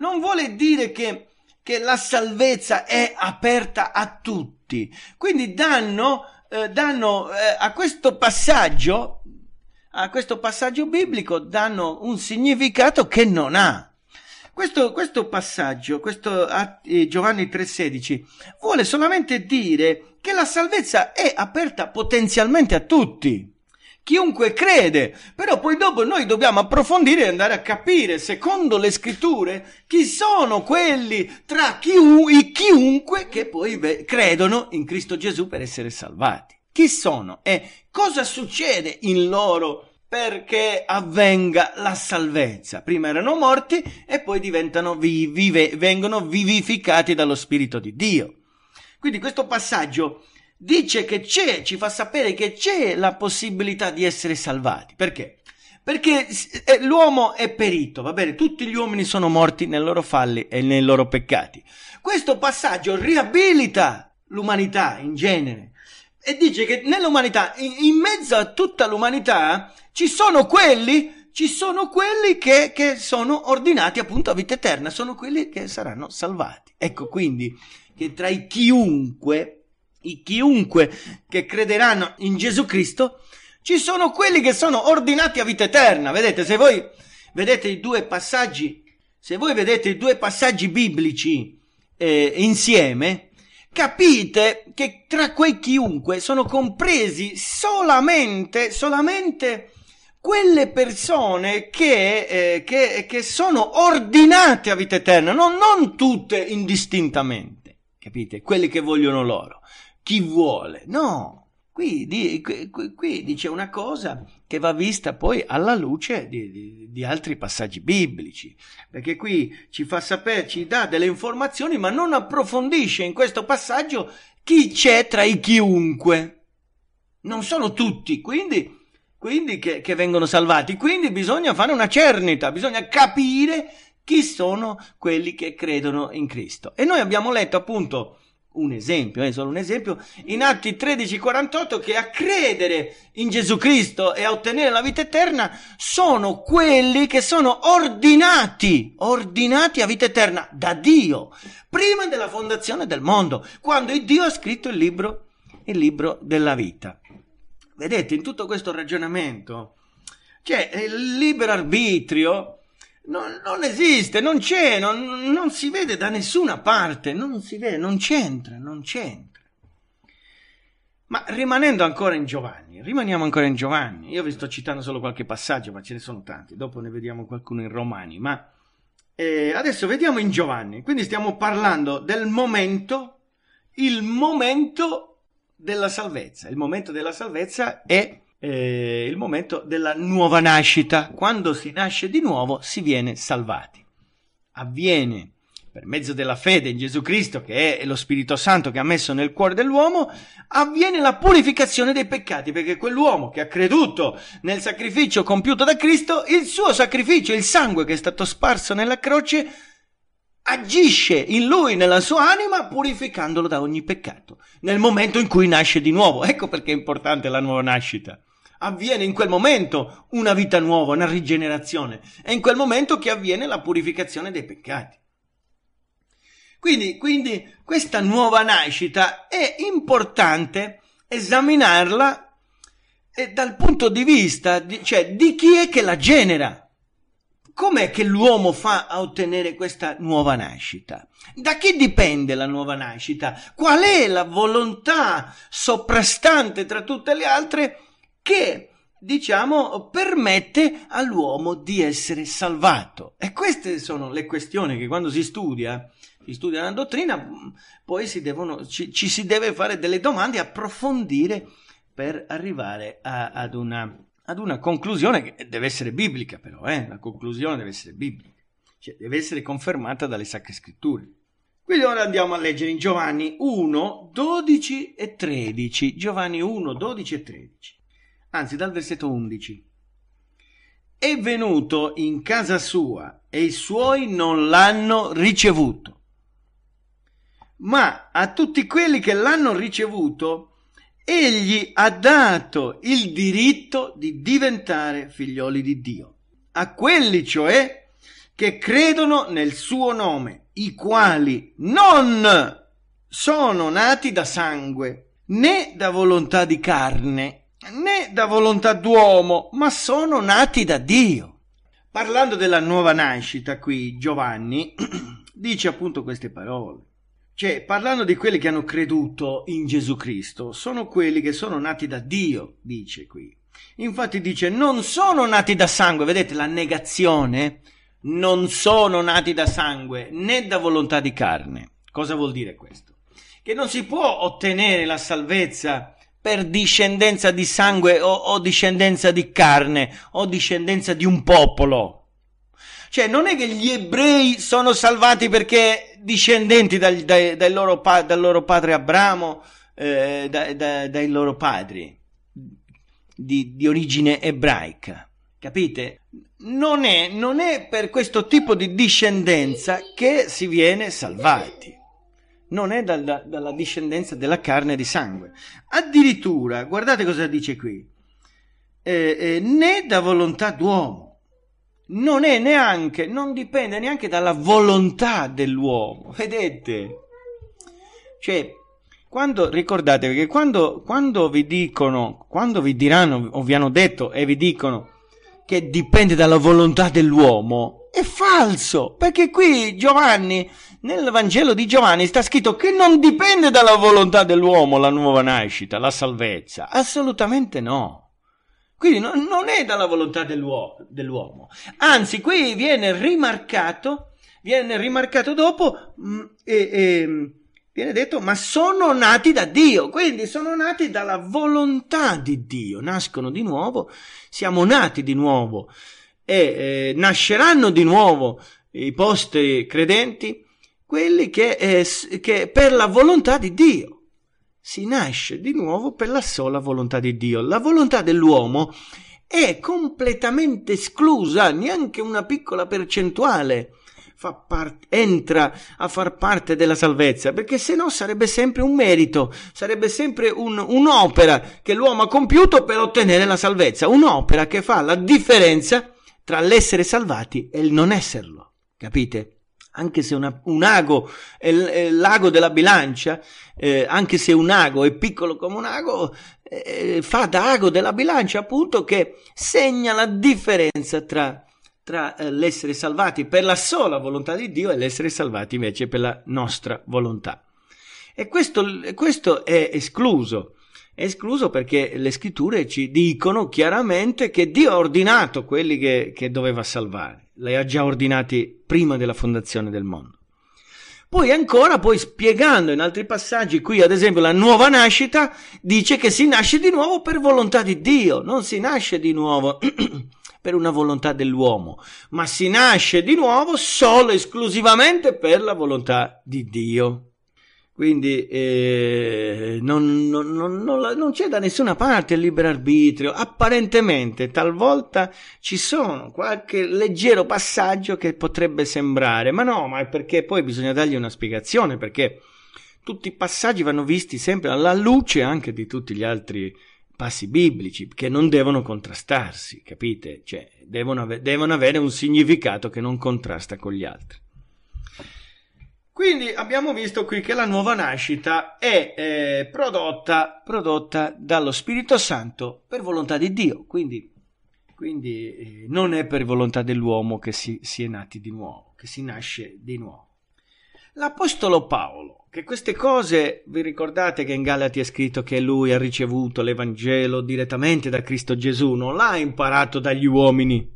non vuole dire che, che la salvezza è aperta a tutti. Quindi danno, eh, danno eh, a questo passaggio, a questo passaggio biblico, danno un significato che non ha. Questo, questo passaggio, questo eh, Giovanni 3,16, vuole solamente dire che la salvezza è aperta potenzialmente a tutti chiunque crede, però poi dopo noi dobbiamo approfondire e andare a capire, secondo le scritture, chi sono quelli tra chiunque, chiunque che poi credono in Cristo Gesù per essere salvati. Chi sono e cosa succede in loro perché avvenga la salvezza? Prima erano morti e poi diventano vive, vengono vivificati dallo Spirito di Dio. Quindi questo passaggio dice che c'è, ci fa sapere che c'è la possibilità di essere salvati. Perché? Perché eh, l'uomo è perito, va bene? Tutti gli uomini sono morti nei loro falli e nei loro peccati. Questo passaggio riabilita l'umanità in genere e dice che nell'umanità, in, mezzo a tutta l'umanità, ci sono quelli, ci sono quelli che, che sono ordinati appunto a vita eterna, sono quelli che saranno salvati. Ecco quindi che tra i chiunque i chiunque che crederanno in Gesù Cristo, ci sono quelli che sono ordinati a vita eterna. Vedete, se voi vedete i due passaggi, se voi vedete i due passaggi biblici eh, insieme, capite che tra quei chiunque sono compresi solamente, solamente quelle persone che, eh, che, che, sono ordinate a vita eterna, no, non tutte indistintamente, capite? Quelli che vogliono loro chi vuole. No, qui, di, qui, qui, dice una cosa che va vista poi alla luce di, di, di, altri passaggi biblici, perché qui ci fa sapere, ci dà delle informazioni, ma non approfondisce in questo passaggio chi c'è tra i chiunque. Non sono tutti, quindi, quindi che, che vengono salvati. Quindi bisogna fare una cernita, bisogna capire chi sono quelli che credono in Cristo. E noi abbiamo letto appunto un esempio, è eh, solo un esempio, in Atti 13:48 che a credere in Gesù Cristo e a ottenere la vita eterna sono quelli che sono ordinati, ordinati a vita eterna da Dio, prima della fondazione del mondo, quando Dio ha scritto il libro, il libro della vita. Vedete, in tutto questo ragionamento c'è il libero arbitrio non, non esiste, non c'è, non, non, si vede da nessuna parte, non si vede, non c'entra, non c'entra. Ma rimanendo ancora in Giovanni, rimaniamo ancora in Giovanni, io vi sto citando solo qualche passaggio, ma ce ne sono tanti, dopo ne vediamo qualcuno in Romani, ma eh, adesso vediamo in Giovanni, quindi stiamo parlando del momento, il momento della salvezza, il momento della salvezza è eh, il momento della nuova nascita. Quando si nasce di nuovo si viene salvati. Avviene per mezzo della fede in Gesù Cristo, che è lo Spirito Santo che ha messo nel cuore dell'uomo, avviene la purificazione dei peccati, perché quell'uomo che ha creduto nel sacrificio compiuto da Cristo, il suo sacrificio, il sangue che è stato sparso nella croce, agisce in lui, nella sua anima, purificandolo da ogni peccato, nel momento in cui nasce di nuovo. Ecco perché è importante la nuova nascita avviene in quel momento una vita nuova, una rigenerazione. È in quel momento che avviene la purificazione dei peccati. Quindi, quindi questa nuova nascita è importante esaminarla eh, dal punto di vista di, cioè, di chi è che la genera. Com'è che l'uomo fa a ottenere questa nuova nascita? Da chi dipende la nuova nascita? Qual è la volontà soprastante tra tutte le altre? che diciamo, permette all'uomo di essere salvato. E queste sono le questioni che quando si studia, si studia la dottrina, poi si devono, ci, ci, si deve fare delle domande, approfondire per arrivare a, ad, una, ad, una, conclusione che deve essere biblica però, eh? la conclusione deve essere biblica, cioè deve essere confermata dalle sacre scritture. Quindi ora andiamo a leggere in Giovanni 1, 12 e 13, Giovanni 1, 12 e 13 anzi dal versetto 11. È venuto in casa sua e i suoi non l'hanno ricevuto. Ma a tutti quelli che l'hanno ricevuto, egli ha dato il diritto di diventare figlioli di Dio. A quelli cioè che credono nel suo nome, i quali non sono nati da sangue, né da volontà di carne, né da volontà d'uomo, ma sono nati da Dio. Parlando della nuova nascita, qui Giovanni dice appunto queste parole. Cioè, parlando di quelli che hanno creduto in Gesù Cristo, sono quelli che sono nati da Dio, dice qui. Infatti dice, non sono nati da sangue, vedete la negazione, non sono nati da sangue né da volontà di carne. Cosa vuol dire questo? Che non si può ottenere la salvezza per discendenza di sangue o, o discendenza di carne o discendenza di un popolo. Cioè, non è che gli ebrei sono salvati perché discendenti dal, dai, dai loro, dal loro, padre Abramo, eh, da, da, dai loro padri di, di, origine ebraica. Capite? Non è, non è per questo tipo di discendenza che si viene salvati non è dalla, dalla discendenza della carne e di sangue. Addirittura, guardate cosa dice qui, eh, eh, né da volontà d'uomo, non è neanche, non dipende neanche dalla volontà dell'uomo, vedete? Cioè, quando, ricordatevi che quando, quando vi dicono, quando vi diranno o vi hanno detto e vi dicono che dipende dalla volontà dell'uomo, è falso, perché qui Giovanni nel Vangelo di Giovanni sta scritto che non dipende dalla volontà dell'uomo la nuova nascita, la salvezza. Assolutamente no. Quindi no, non è dalla volontà dell'uomo, dell'uomo. Anzi, qui viene rimarcato, viene rimarcato dopo, mh, mm, e, e, viene detto, ma sono nati da Dio. Quindi sono nati dalla volontà di Dio. Nascono di nuovo, siamo nati di nuovo e eh, nasceranno di nuovo i posti credenti quelli che, eh, che per la volontà di Dio si nasce di nuovo per la sola volontà di Dio. La volontà dell'uomo è completamente esclusa, neanche una piccola percentuale part- entra a far parte della salvezza, perché se no sarebbe sempre un merito, sarebbe sempre un, un'opera che l'uomo ha compiuto per ottenere la salvezza, un'opera che fa la differenza tra l'essere salvati e il non esserlo. Capite? anche se una, un ago è l'ago della bilancia, eh, anche se un ago è piccolo come un ago, eh, fa da ago della bilancia appunto che segna la differenza tra, tra eh, l'essere salvati per la sola volontà di Dio e l'essere salvati invece per la nostra volontà. E questo, questo è escluso escluso perché le scritture ci dicono chiaramente che Dio ha ordinato quelli che, che doveva salvare, le ha già ordinati prima della fondazione del mondo. Poi ancora, poi spiegando in altri passaggi, qui ad esempio la nuova nascita, dice che si nasce di nuovo per volontà di Dio, non si nasce di nuovo per una volontà dell'uomo, ma si nasce di nuovo solo esclusivamente per la volontà di Dio. Quindi eh, non, non, non, non, c'è da nessuna parte il libero arbitrio. Apparentemente talvolta ci sono qualche leggero passaggio che potrebbe sembrare, ma no, ma è perché poi bisogna dargli una spiegazione, perché tutti i passaggi vanno visti sempre alla luce anche di tutti gli altri passi biblici che non devono contrastarsi, capite? Cioè, devono, ave- devono avere un significato che non contrasta con gli altri. Quindi abbiamo visto qui che la nuova nascita è eh, prodotta, prodotta, dallo Spirito Santo per volontà di Dio, quindi, quindi eh, non è per volontà dell'uomo che si, si è nati di nuovo, che si nasce di nuovo. L'Apostolo Paolo, che queste cose, vi ricordate che in Galati è scritto che lui ha ricevuto l'Evangelo direttamente da Cristo Gesù, non l'ha imparato dagli uomini.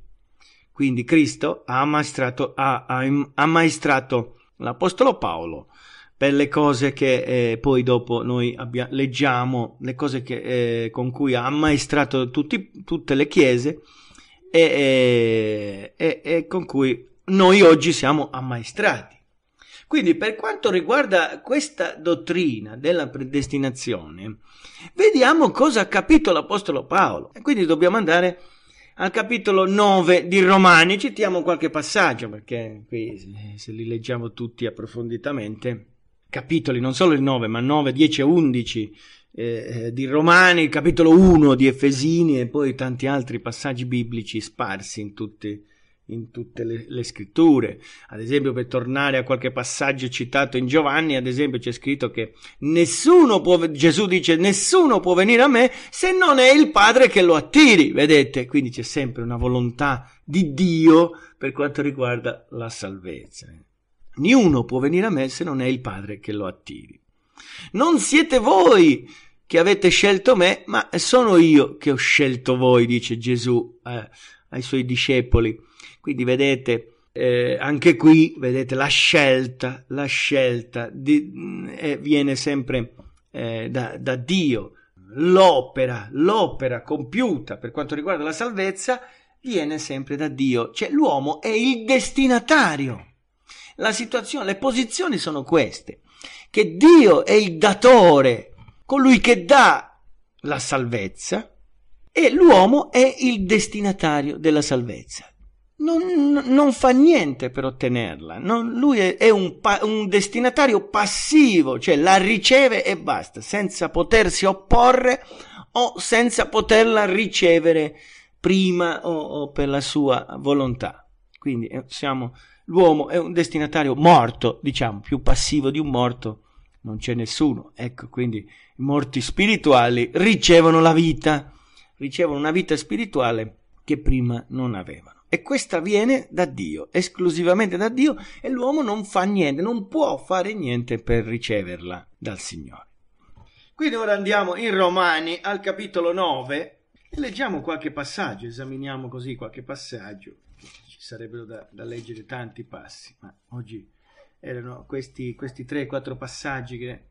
Quindi Cristo ha ammaestrato, ha, ha ammaestrato l'Apostolo Paolo per le cose che eh, poi dopo noi abbia, leggiamo, le cose che, eh, con cui ha ammaestrato tutti, tutte le chiese e, eh, e, e con cui noi oggi siamo ammaestrati. Quindi per quanto riguarda questa dottrina della predestinazione, vediamo cosa ha capito l'Apostolo Paolo. E quindi dobbiamo andare a al capitolo 9 di Romani citiamo qualche passaggio perché qui eh, se li leggiamo tutti approfonditamente, capitoli non solo il 9 ma 9, 10 e 11 eh, eh, di Romani, capitolo 1 di Efesini e poi tanti altri passaggi biblici sparsi in tutti in tutte le, le, scritture. Ad esempio, per tornare a qualche passaggio citato in Giovanni, ad esempio c'è scritto che nessuno può, Gesù dice, nessuno può venire a me se non è il Padre che lo attiri, vedete? Quindi c'è sempre una volontà di Dio per quanto riguarda la salvezza. Niuno può venire a me se non è il Padre che lo attiri. Non siete voi che avete scelto me, ma sono io che ho scelto voi, dice Gesù eh, ai suoi discepoli quindi vedete eh, anche qui, vedete la scelta, la scelta di, eh, viene sempre eh, da, da Dio. L'opera, l'opera compiuta per quanto riguarda la salvezza viene sempre da Dio, cioè l'uomo è il destinatario. La situazione, le posizioni sono queste, che Dio è il datore, colui che dà la salvezza e l'uomo è il destinatario della salvezza non, non, fa niente per ottenerla. Non, lui è, è un, pa- un, destinatario passivo, cioè la riceve e basta, senza potersi opporre o senza poterla ricevere prima o, o per la sua volontà. Quindi eh, siamo, l'uomo è un destinatario morto, diciamo, più passivo di un morto non c'è nessuno. Ecco, quindi i morti spirituali ricevono la vita, ricevono una vita spirituale che prima non avevano. E questa viene da Dio, esclusivamente da Dio, e l'uomo non fa niente, non può fare niente per riceverla dal Signore. Quindi ora andiamo in Romani al capitolo 9 e leggiamo qualche passaggio, esaminiamo così qualche passaggio. Ci sarebbero da, da leggere tanti passi, ma oggi erano questi, questi 3-4 passaggi che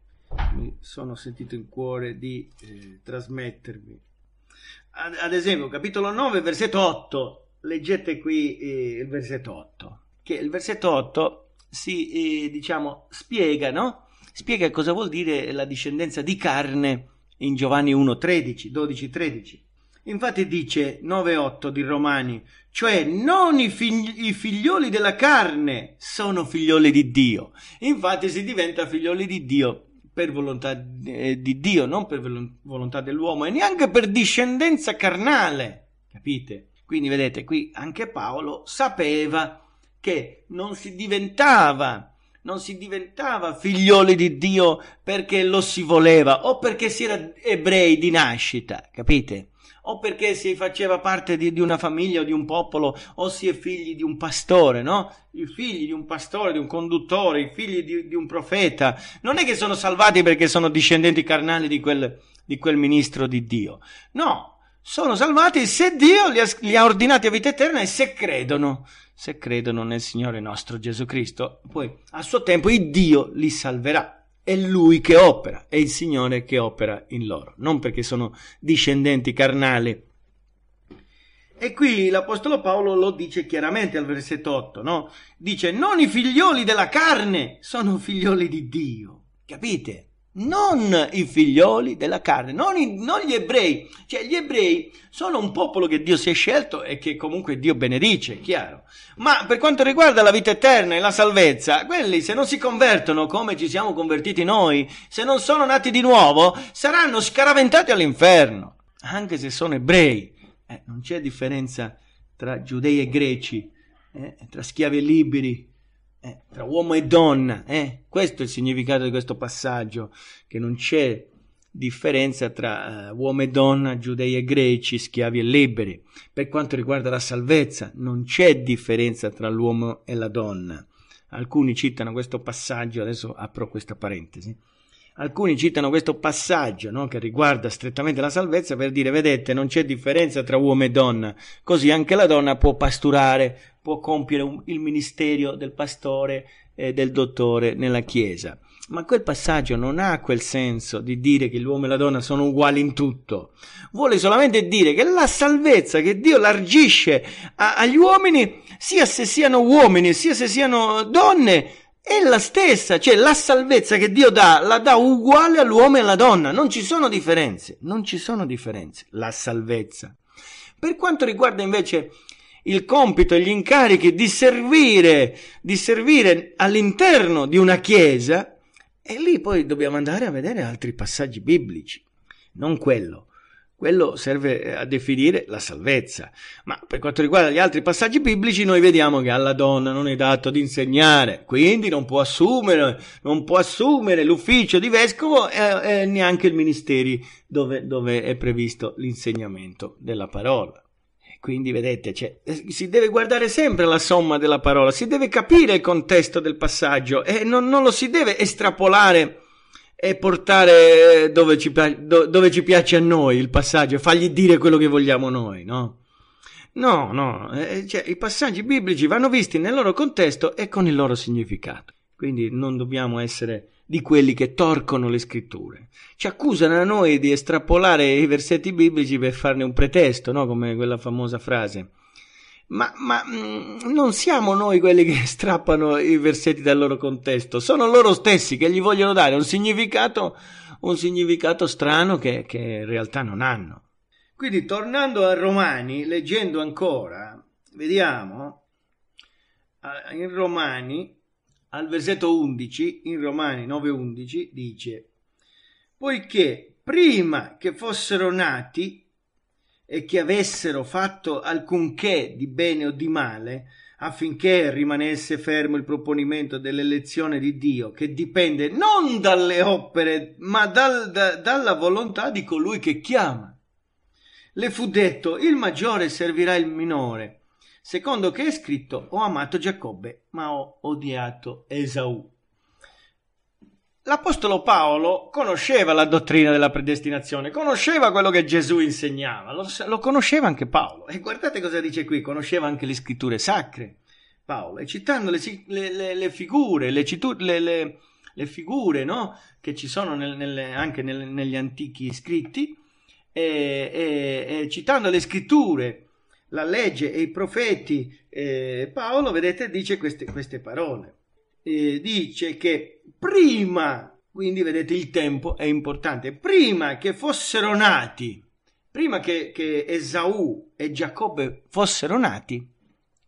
mi sono sentito in cuore di eh, trasmettervi. Ad, ad esempio, capitolo 9, versetto 8 leggete qui eh, il versetto 8, che il versetto 8 si, eh, diciamo, spiega, no? Spiega cosa vuol dire la discendenza di carne in Giovanni 1, 13, 12, 13. Infatti dice 9.8 di Romani, cioè non i, fig- i, figlioli della carne sono figlioli di Dio. Infatti si diventa figlioli di Dio per volontà eh, di Dio, non per volontà dell'uomo e neanche per discendenza carnale. Capite? Quindi vedete qui anche Paolo sapeva che non si diventava non si diventava figlioli di Dio perché lo si voleva o perché si era ebrei di nascita, capite? O perché si faceva parte di, di una famiglia o di un popolo o si è figli di un pastore, no? I figli di un pastore, di un conduttore, i figli di, di un profeta. Non è che sono salvati perché sono discendenti carnali di quel, di quel ministro di Dio. No, sono salvati se Dio li ha, li ha ordinati a vita eterna e se credono, se credono nel Signore nostro Gesù Cristo. Poi a suo tempo il Dio li salverà. È Lui che opera, è il Signore che opera in loro, non perché sono discendenti carnali. E qui l'Apostolo Paolo lo dice chiaramente al versetto 8, no? Dice, non i figlioli della carne sono figlioli di Dio, capite? non i figlioli della carne, non, i, non, gli ebrei. Cioè gli ebrei sono un popolo che Dio si è scelto e che comunque Dio benedice, è chiaro. Ma per quanto riguarda la vita eterna e la salvezza, quelli se non si convertono come ci siamo convertiti noi, se non sono nati di nuovo, saranno scaraventati all'inferno, anche se sono ebrei. Eh, non c'è differenza tra giudei e greci, eh, tra schiavi e liberi, eh, tra uomo e donna, eh? questo è il significato di questo passaggio, che non c'è differenza tra uh, uomo e donna, giudei e greci, schiavi e liberi. Per quanto riguarda la salvezza, non c'è differenza tra l'uomo e la donna. Alcuni citano questo passaggio, adesso apro questa parentesi. Alcuni citano questo passaggio no, che riguarda strettamente la salvezza per dire vedete non c'è differenza tra uomo e donna, così anche la donna può pasturare, può compiere un, il ministerio del pastore e del dottore nella Chiesa. Ma quel passaggio non ha quel senso di dire che l'uomo e la donna sono uguali in tutto, vuole solamente dire che la salvezza che Dio largisce a, agli uomini, sia se siano uomini, sia se siano donne, è la stessa, cioè la salvezza che Dio dà, la dà uguale all'uomo e alla donna, non ci sono differenze, non ci sono differenze, la salvezza. Per quanto riguarda invece il compito e gli incarichi di servire, di servire all'interno di una chiesa, e lì poi dobbiamo andare a vedere altri passaggi biblici, non quello. Quello serve eh, a definire la salvezza. Ma per quanto riguarda gli altri passaggi biblici, noi vediamo che alla donna non è dato di insegnare, quindi non può assumere, non può assumere l'ufficio di vescovo e, eh, e eh, neanche il ministeri dove, dove è previsto l'insegnamento della parola. Quindi vedete, cioè, si deve guardare sempre la somma della parola, si deve capire il contesto del passaggio e non, non lo si deve estrapolare e portare dove ci, dove ci, piace a noi il passaggio, fargli dire quello che vogliamo noi, no? No, no, eh, eh, cioè, i passaggi biblici vanno visti nel loro contesto e con il loro significato. Quindi non dobbiamo essere di quelli che torcono le scritture. Ci accusano a noi di estrapolare i versetti biblici per farne un pretesto, no? Come quella famosa frase. Ma, ma mm, non siamo noi quelli che strappano i versetti dal loro contesto, sono loro stessi che gli vogliono dare un significato, un significato strano che, che in realtà non hanno. Quindi tornando a Romani, leggendo ancora, vediamo in Romani, al versetto 11, in Romani 9:11 dice, poiché prima che fossero nati e che avessero fatto alcunché di bene o di male affinché rimanesse fermo il proponimento dell'elezione di Dio, che dipende non dalle opere, ma dal, da, dalla volontà di colui che chiama. Le fu detto, il maggiore servirà il minore, secondo che è scritto, ho amato Giacobbe, ma ho odiato Esaù. L'Apostolo Paolo conosceva la dottrina della predestinazione, conosceva quello che Gesù insegnava, lo, lo, conosceva anche Paolo. E guardate cosa dice qui, conosceva anche le scritture sacre, Paolo, e citando le, le, le figure, le, figure no? che ci sono nel, nelle, anche nel, negli antichi scritti, e, e, e citando le scritture, la legge e i profeti, eh, Paolo, vedete, dice queste, queste parole. Eh, dice che prima, quindi vedete il tempo è importante, prima che fossero nati, prima che, che Esaù e Giacobbe fossero nati,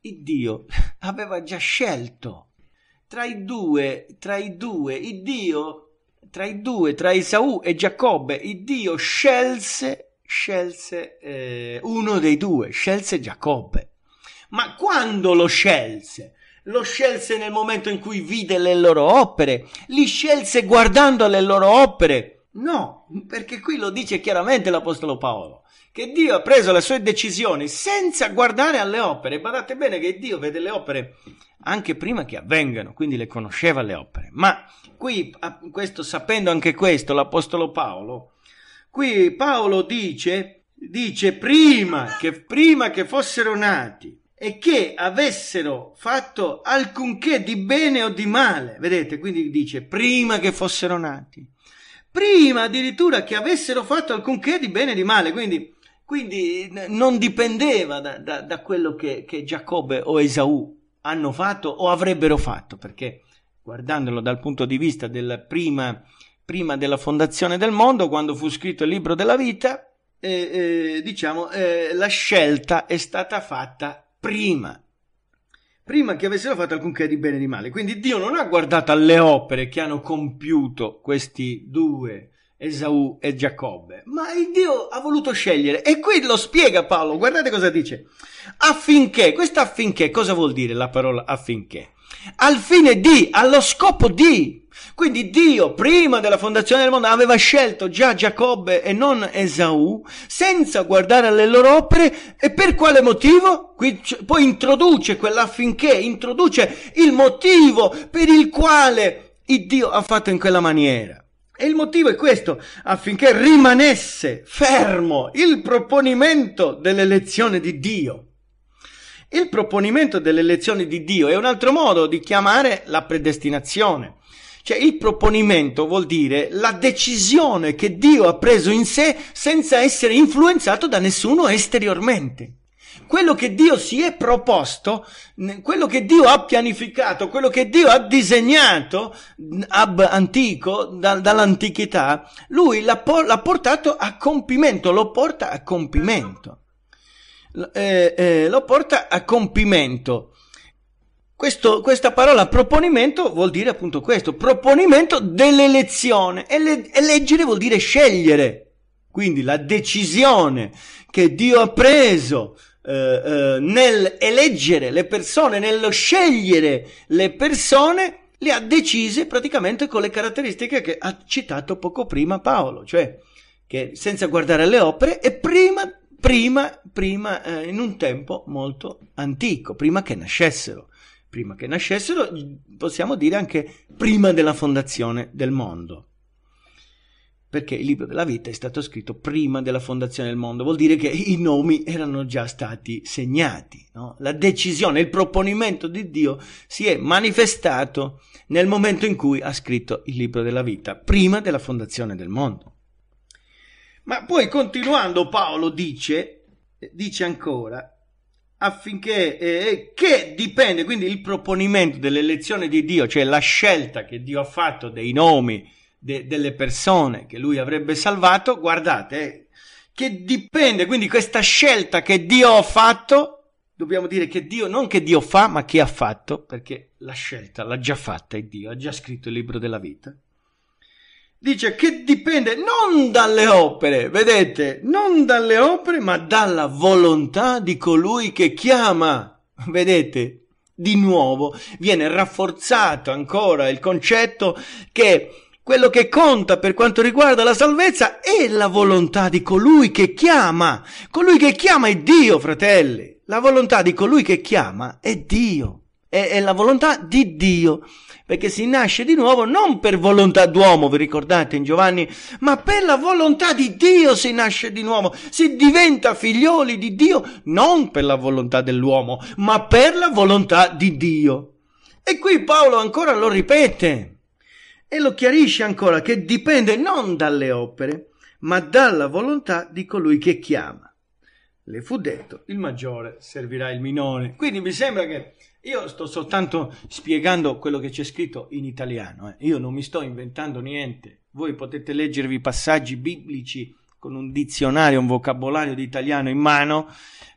il Dio aveva già scelto tra i due, tra i due, il Dio, tra i due, tra Esaù e Giacobbe, il Dio scelse, scelse eh, uno dei due, scelse Giacobbe. Ma quando lo scelse? lo scelse nel momento in cui vide le loro opere, li scelse guardando alle loro opere. No, perché qui lo dice chiaramente l'Apostolo Paolo, che Dio ha preso le sue decisioni senza guardare alle opere. Badate bene che Dio vede le opere anche prima che avvengano, quindi le conosceva le opere. Ma qui, questo, sapendo anche questo, l'Apostolo Paolo, qui Paolo dice, dice prima che, prima che fossero nati, e che avessero fatto alcunché di bene o di male. Vedete, quindi dice prima che fossero nati, prima addirittura che avessero fatto alcunché di bene o di male. Quindi, quindi non dipendeva da, da, da quello che, che, Giacobbe o Esaù hanno fatto o avrebbero fatto, perché guardandolo dal punto di vista della prima, prima della fondazione del mondo, quando fu scritto il libro della vita, eh, eh, diciamo, eh, la scelta è stata fatta prima, prima che avessero fatto alcunché di bene e di male. Quindi Dio non ha guardato alle opere che hanno compiuto questi due, Esau e Giacobbe, ma il Dio ha voluto scegliere. E qui lo spiega Paolo, guardate cosa dice. Affinché, questo affinché, cosa vuol dire la parola affinché? Al fine di, allo scopo di, quindi Dio, prima della fondazione del mondo, aveva scelto già Giacobbe e non Esaù, senza guardare alle loro opere, e per quale motivo? Qui, poi introduce quell'affinché, introduce il motivo per il quale il Dio ha fatto in quella maniera. E il motivo è questo, affinché rimanesse fermo il proponimento dell'elezione di Dio. Il proponimento dell'elezione di Dio è un altro modo di chiamare la predestinazione. Cioè il proponimento vuol dire la decisione che Dio ha preso in sé senza essere influenzato da nessuno esteriormente. Quello che Dio si è proposto, quello che Dio ha pianificato, quello che Dio ha disegnato ab antico, da, dall'antichità, lui l'ha, l'ha portato a compimento, lo porta a compimento. Eh, eh, lo porta a compimento. Questo, questa parola proponimento vuol dire appunto questo, proponimento dell'elezione. e leggere vuol dire scegliere. Quindi la decisione che Dio ha preso eh, eh, nel eleggere le persone, nello scegliere le persone, le ha decise praticamente con le caratteristiche che ha citato poco prima Paolo, cioè che senza guardare alle opere e prima, prima, prima eh, in un tempo molto antico, prima che nascessero prima che nascessero, possiamo dire anche prima della fondazione del mondo. Perché il libro della vita è stato scritto prima della fondazione del mondo, vuol dire che i nomi erano già stati segnati. No? La decisione, il proponimento di Dio si è manifestato nel momento in cui ha scritto il libro della vita, prima della fondazione del mondo. Ma poi continuando Paolo dice, dice ancora, affinché eh, eh, che dipende quindi il proponimento dell'elezione di Dio, cioè la scelta che Dio ha fatto dei nomi de, delle persone che lui avrebbe salvato, guardate, eh, che dipende quindi questa scelta che Dio ha fatto, dobbiamo dire che Dio non che Dio fa, ma che ha fatto, perché la scelta l'ha già fatta è Dio ha già scritto il libro della vita dice che dipende non dalle opere, vedete, non dalle opere, ma dalla volontà di colui che chiama. Vedete, di nuovo viene rafforzato ancora il concetto che quello che conta per quanto riguarda la salvezza è la volontà di colui che chiama. Colui che chiama è Dio, fratelli. La volontà di colui che chiama è Dio è, è la volontà di Dio, perché si nasce di nuovo non per volontà d'uomo, vi ricordate in Giovanni, ma per la volontà di Dio si nasce di nuovo, si diventa figlioli di Dio non per la volontà dell'uomo, ma per la volontà di Dio. E qui Paolo ancora lo ripete e lo chiarisce ancora che dipende non dalle opere, ma dalla volontà di colui che chiama. Le fu detto, il maggiore servirà il minore. Quindi mi sembra che io sto soltanto spiegando quello che c'è scritto in italiano, eh. io non mi sto inventando niente. Voi potete leggervi passaggi biblici con un dizionario, un vocabolario di italiano in mano,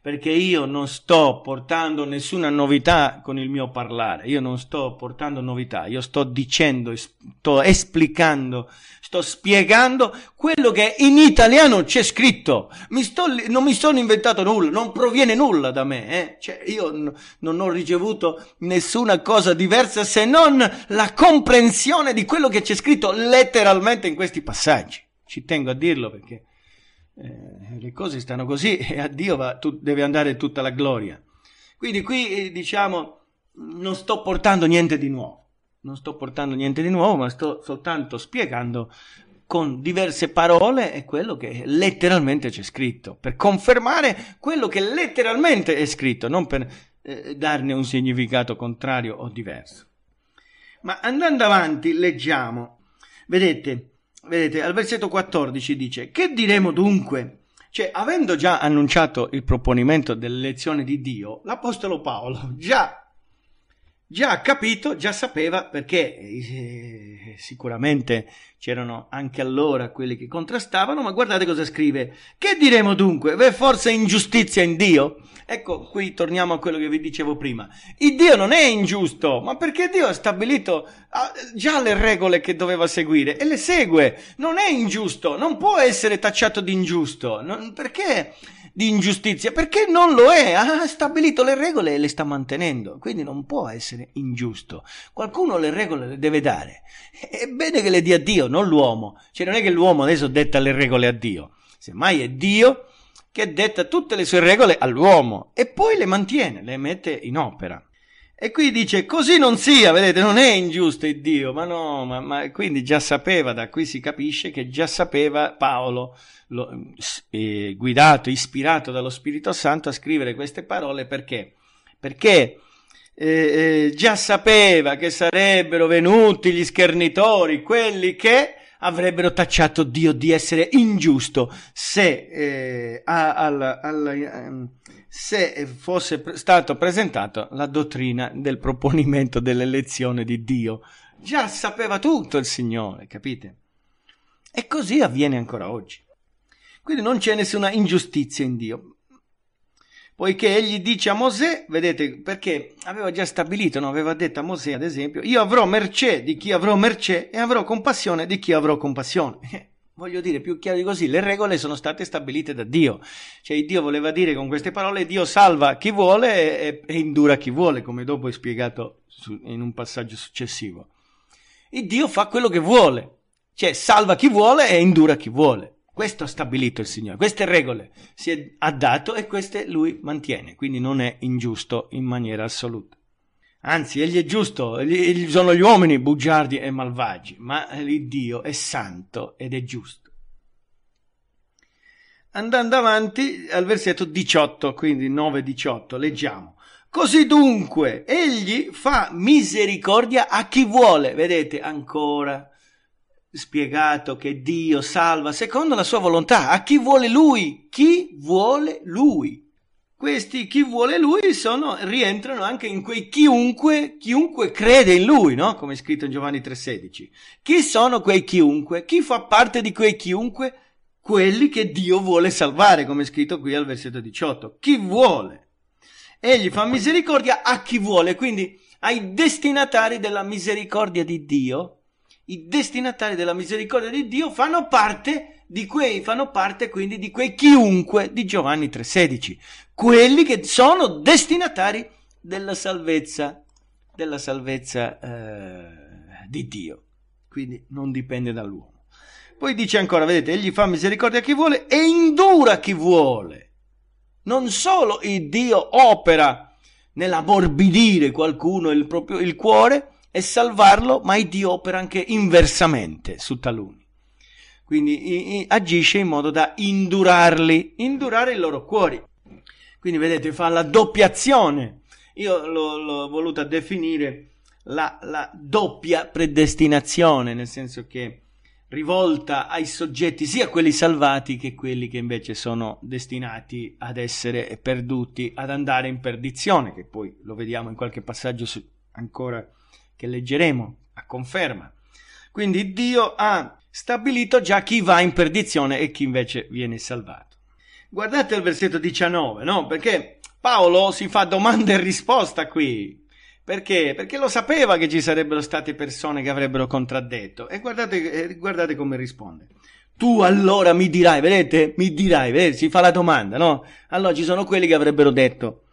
perché io non sto portando nessuna novità con il mio parlare, io non sto portando novità, io sto dicendo, sto esplicando sto spiegando quello che in italiano c'è scritto. Mi sto, non mi sono inventato nulla, non proviene nulla da me. Eh? Cioè, io n- non ho ricevuto nessuna cosa diversa se non la comprensione di quello che c'è scritto letteralmente in questi passaggi. Ci tengo a dirlo perché eh, le cose stanno così e a Dio va, tu, deve andare tutta la gloria. Quindi qui eh, diciamo non sto portando niente di nuovo non sto portando niente di nuovo, ma sto soltanto spiegando con diverse parole quello che letteralmente c'è scritto, per confermare quello che letteralmente è scritto, non per eh, darne un significato contrario o diverso. Ma andando avanti, leggiamo. Vedete, vedete, al versetto 14 dice, che diremo dunque? Cioè, avendo già annunciato il proponimento dell'elezione di Dio, l'Apostolo Paolo già già capito, già sapeva perché eh, sicuramente c'erano anche allora quelli che contrastavano, ma guardate cosa scrive. Che diremo dunque? V'è forse ingiustizia in Dio? Ecco, qui torniamo a quello che vi dicevo prima. Il Dio non è ingiusto, ma perché Dio ha stabilito già le regole che doveva seguire e le segue. Non è ingiusto, non può essere tacciato di ingiusto, non, perché di ingiustizia, perché non lo è, ha stabilito le regole e le sta mantenendo, quindi non può essere ingiusto. Qualcuno le regole le deve dare. È bene che le dia Dio, non l'uomo. Cioè non è che l'uomo adesso detta le regole a Dio, semmai è Dio che detta tutte le sue regole all'uomo e poi le mantiene, le mette in opera. E qui dice così non sia, vedete, non è ingiusto il Dio, ma no, ma, ma quindi già sapeva, da qui si capisce che già sapeva Paolo, lo, eh, guidato, ispirato dallo Spirito Santo a scrivere queste parole perché? Perché eh, eh già sapeva che sarebbero venuti gli schernitori, quelli che avrebbero tacciato Dio di essere ingiusto se, eh, al, al, ehm, se fosse pre- stata presentata la dottrina del proponimento dell'elezione di Dio. Già sapeva tutto il Signore, capite? E così avviene ancora oggi. Quindi non c'è nessuna ingiustizia in Dio poiché egli dice a Mosè, vedete perché aveva già stabilito, no? aveva detto a Mosè ad esempio, io avrò mercè di chi avrò mercè e avrò compassione di chi avrò compassione. Eh, voglio dire, più chiaro di così, le regole sono state stabilite da Dio, cioè Dio voleva dire con queste parole, Dio salva chi vuole e, e indura chi vuole, come dopo è spiegato su, in un passaggio successivo. E Dio fa quello che vuole, cioè salva chi vuole e indura chi vuole. Questo ha stabilito il Signore, queste regole si è, dato e queste lui mantiene, quindi non è ingiusto in maniera assoluta. Anzi, egli è giusto, egli, sono gli uomini bugiardi e malvagi, ma Dio è santo ed è giusto. Andando avanti al versetto 18, quindi 9-18, leggiamo. Così dunque, egli fa misericordia a chi vuole, vedete ancora, spiegato che Dio salva secondo la sua volontà, a chi vuole lui, chi vuole lui. Questi chi vuole lui sono, rientrano anche in quei chiunque, chiunque crede in lui, no? Come è scritto in Giovanni 3,16. Chi sono quei chiunque? Chi fa parte di quei chiunque? Quelli che Dio vuole salvare, come è scritto qui al versetto 18. Chi vuole? Egli fa misericordia a chi vuole, quindi ai destinatari della misericordia di Dio i destinatari della misericordia di Dio fanno parte di quei, fanno parte quindi di quei chiunque di Giovanni 3,16, quelli che sono destinatari della salvezza, della salvezza eh, di Dio, quindi non dipende dall'uomo. Poi dice ancora, vedete, egli fa misericordia a chi vuole e indura chi vuole. Non solo il Dio opera nell'ammorbidire qualcuno il proprio il cuore, e salvarlo, ma Dio opera anche inversamente su taluni. Quindi i, i, agisce in modo da indurarli, indurare i loro cuori. Quindi vedete, fa la doppia azione. Io l'ho, l'ho voluta definire la, la doppia predestinazione, nel senso che rivolta ai soggetti, sia quelli salvati che quelli che invece sono destinati ad essere perduti, ad andare in perdizione, che poi lo vediamo in qualche passaggio su, ancora che leggeremo a conferma. Quindi Dio ha stabilito già chi va in perdizione e chi invece viene salvato. Guardate il versetto 19, no? Perché Paolo si fa domanda e risposta qui. Perché? Perché lo sapeva che ci sarebbero state persone che avrebbero contraddetto. E guardate, eh, guardate come risponde. Tu allora mi dirai, vedete? Mi dirai, vedete? Si fa la domanda, no? Allora ci sono quelli che avrebbero detto,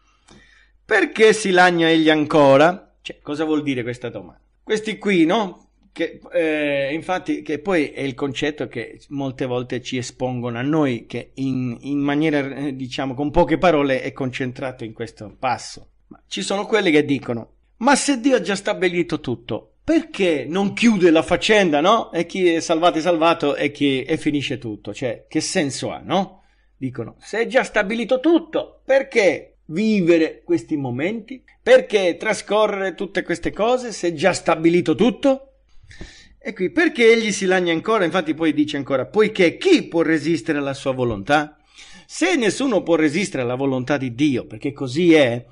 perché si lagna egli ancora? Cioè, cosa vuol dire questa domanda? Questi qui, no? Che, eh, infatti, che poi è il concetto che molte volte ci espongono a noi, che in, in maniera, eh, diciamo, con poche parole è concentrato in questo passo. Ma ci sono quelli che dicono, ma se Dio ha già stabilito tutto, perché non chiude la faccenda, no? E chi è salvato è salvato e, chi, e finisce tutto. Cioè, che senso ha, no? Dicono, se è già stabilito tutto, perché vivere questi momenti? Perché trascorrere tutte queste cose se già stabilito tutto? E qui perché egli si lagna ancora, infatti poi dice ancora, poiché chi può resistere alla sua volontà? Se nessuno può resistere alla volontà di Dio, perché così è,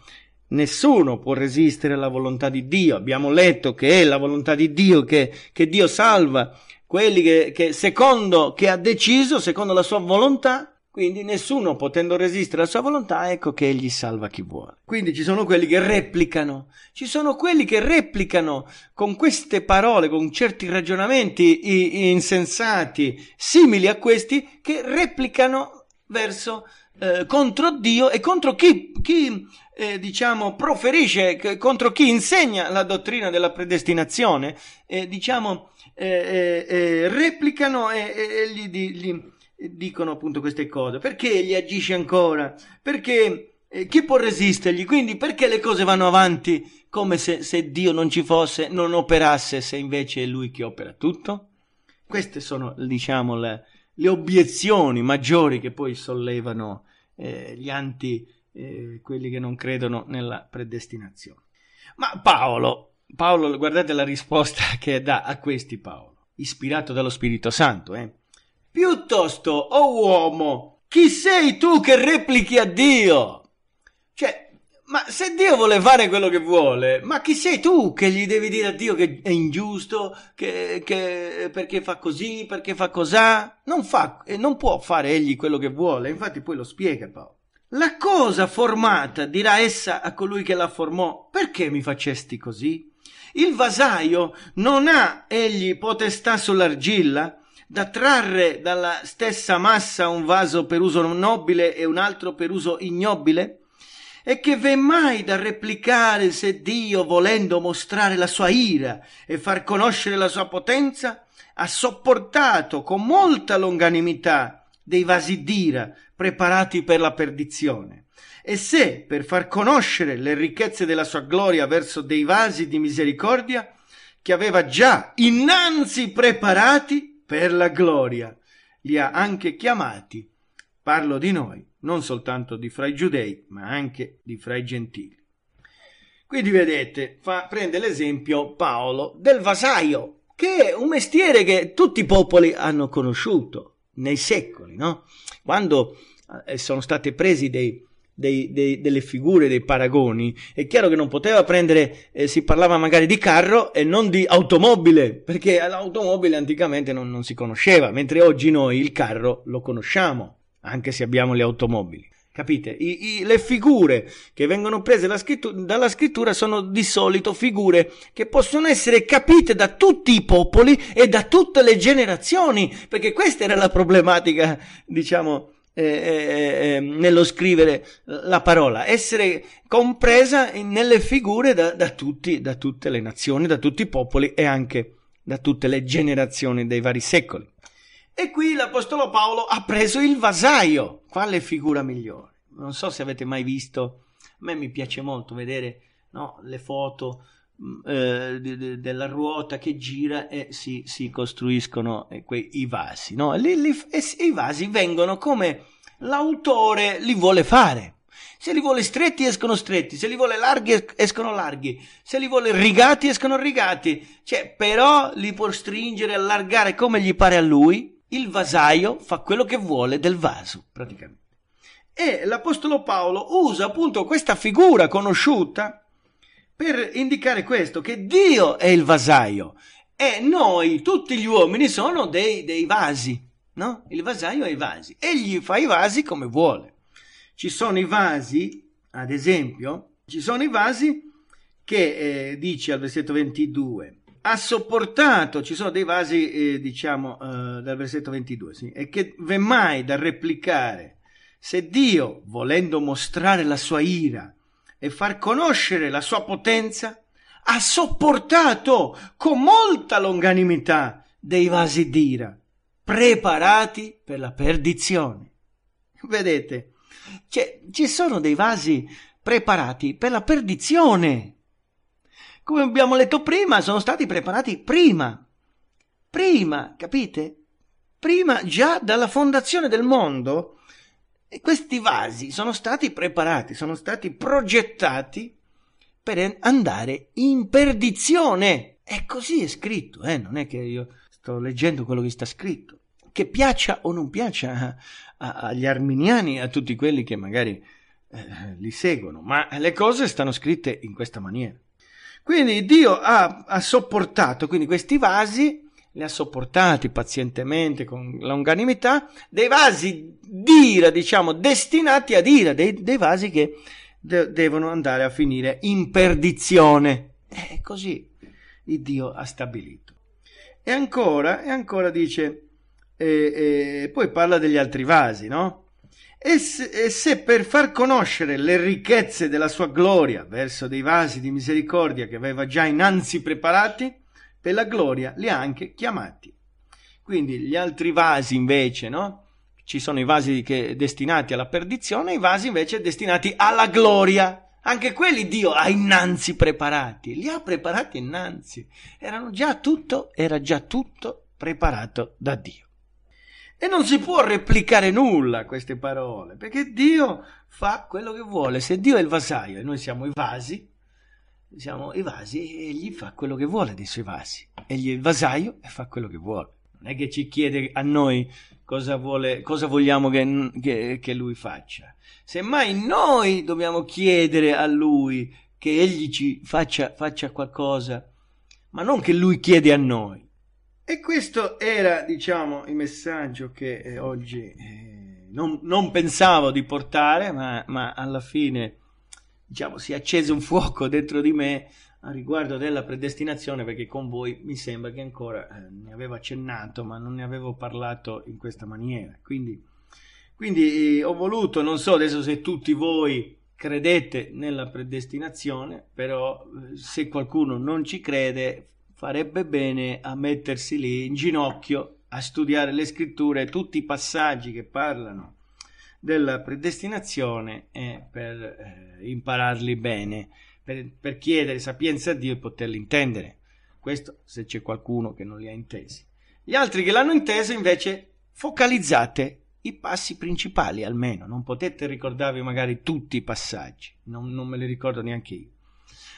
nessuno può resistere alla volontà di Dio. Abbiamo letto che è la volontà di Dio che, che Dio salva quelli che, che secondo che ha deciso, secondo la sua volontà, quindi nessuno potendo resistere alla sua volontà, ecco che egli salva chi vuole. Quindi ci sono quelli che replicano, ci sono quelli che replicano con queste parole, con certi ragionamenti insensati, simili a questi, che replicano verso, eh, contro Dio e contro chi, chi eh, diciamo, proferisce, contro chi insegna la dottrina della predestinazione, eh, diciamo, eh, eh, eh, replicano e, e, e gli, gli eh, dicono appunto queste cose, perché gli agisce ancora, perché eh, chi può resistergli, quindi perché le cose vanno avanti come se, se Dio non ci fosse, non operasse, se invece è Lui che opera tutto? Queste sono, diciamo, le, le obiezioni maggiori che poi sollevano eh, gli anti, eh, quelli che non credono nella predestinazione. Ma Paolo, Paolo, guardate la risposta che dà a questi Paolo, ispirato dallo Spirito Santo, eh? Piuttosto, o oh uomo, chi sei tu che replichi a Dio? Cioè, ma se Dio vuole fare quello che vuole, ma chi sei tu che gli devi dire a Dio che è ingiusto, che, che perché fa così, perché fa cos'ha? Non fa, non può fare egli quello che vuole, infatti poi lo spiega Paolo. La cosa formata, dirà essa a colui che la formò, perché mi facesti così? Il vasaio non ha egli potestà sull'argilla? da trarre dalla stessa massa un vaso per uso nobile e un altro per uso ignobile? E che v'è mai da replicare se Dio, volendo mostrare la sua ira e far conoscere la sua potenza, ha sopportato con molta longanimità dei vasi d'ira preparati per la perdizione? E se, per far conoscere le ricchezze della sua gloria verso dei vasi di misericordia, che aveva già innanzi preparati, per la gloria, li ha anche chiamati. Parlo di noi, non soltanto di fra i giudei, ma anche di fra i gentili. Quindi vedete, fa, prende l'esempio Paolo del vasaio, che è un mestiere che tutti i popoli hanno conosciuto nei secoli, no? Quando eh, sono stati presi dei, dei, dei, delle figure, dei paragoni, è chiaro che non poteva prendere, eh, si parlava magari di carro e non di automobile, perché l'automobile anticamente non, non si conosceva, mentre oggi noi il carro lo conosciamo, anche se abbiamo le automobili. Capite? I, i, le figure che vengono prese dalla scrittura, dalla scrittura sono di solito figure che possono essere capite da tutti i popoli e da tutte le generazioni, perché questa era la problematica, diciamo, eh, eh, eh, nello scrivere la parola, essere compresa nelle figure da, da, tutti, da tutte le nazioni, da tutti i popoli e anche da tutte le generazioni dei vari secoli. E qui l'Apostolo Paolo ha preso il vasaio, quale figura migliore? Non so se avete mai visto, a me mi piace molto vedere no, le foto Mm, eh, della ruota che gira e si, si costruiscono eh, quei, i vasi. No? Li, li, e, I vasi vengono come l'autore li vuole fare. Se li vuole stretti escono stretti, se li vuole larghi escono larghi, se li vuole rigati escono rigati, cioè, però li può stringere, allargare come gli pare a lui, il vasaio fa quello che vuole del vaso, praticamente. E l'Apostolo Paolo usa appunto questa figura conosciuta per indicare questo, che Dio è il vasaio e noi, tutti gli uomini, sono dei, dei vasi, no? Il vasaio è i vasi. Egli fa i vasi come vuole. Ci sono i vasi, ad esempio, ci sono i vasi che eh, dice al versetto 22 ha sopportato, ci sono dei vasi, eh, diciamo, eh, dal versetto 22, sì, e che v'è mai da replicare se Dio, volendo mostrare la sua ira, e far conoscere la sua potenza, ha sopportato con molta longanimità dei vasi d'ira, preparati per la perdizione. Vedete, ci sono dei vasi preparati per la perdizione. Come abbiamo letto prima, sono stati preparati prima. Prima, capite? Prima già dalla fondazione del mondo e questi vasi sono stati preparati, sono stati progettati per andare in perdizione. E così è scritto, eh? non è che io sto leggendo quello che sta scritto. Che piaccia o non piaccia a, a, agli arminiani, a tutti quelli che magari eh, li seguono, ma le cose stanno scritte in questa maniera. Quindi Dio ha, ha sopportato quindi, questi vasi ne ha sopportati pazientemente con longanimità, dei vasi d'ira, diciamo, destinati ad ira, dei, dei vasi che de- devono andare a finire in perdizione. E eh, così Dio ha stabilito. E ancora, e ancora dice, e, e, poi parla degli altri vasi, no? E se, e se per far conoscere le ricchezze della sua gloria verso dei vasi di misericordia che aveva già innanzi preparati, per la gloria li ha anche chiamati. Quindi gli altri vasi invece, no? Ci sono i vasi che, destinati alla perdizione, i vasi invece destinati alla gloria. Anche quelli Dio ha innanzi preparati, li ha preparati innanzi. Erano già tutto, era già tutto preparato da Dio. E non si può replicare nulla a queste parole, perché Dio fa quello che vuole. Se Dio è il vasaio e noi siamo i vasi, siamo evasi e gli fa quello che vuole dei suoi vasi. E è il vasaio fa quello che vuole. Non è che ci chiede a noi cosa, vuole, cosa vogliamo che, che, che lui faccia. Semmai noi dobbiamo chiedere a lui che egli ci faccia, faccia qualcosa, ma non che lui chiede a noi. E questo era, diciamo, il messaggio che eh, oggi eh, non, non, pensavo di portare, ma, ma alla fine diciamo, si è acceso un fuoco dentro di me a riguardo della predestinazione, perché con voi mi sembra che ancora eh, ne avevo accennato, ma non ne avevo parlato in questa maniera. Quindi, quindi eh, ho voluto, non so adesso se tutti voi credete nella predestinazione, però eh, se qualcuno non ci crede farebbe bene a mettersi lì in ginocchio a studiare le scritture, tutti i passaggi che parlano della predestinazione e per eh, impararli bene, per, per, chiedere sapienza a Dio e poterli intendere. Questo se c'è qualcuno che non li ha intesi. Gli altri che l'hanno inteso invece focalizzate i passi principali almeno, non potete ricordarvi magari tutti i passaggi, non, non me li ricordo neanche io.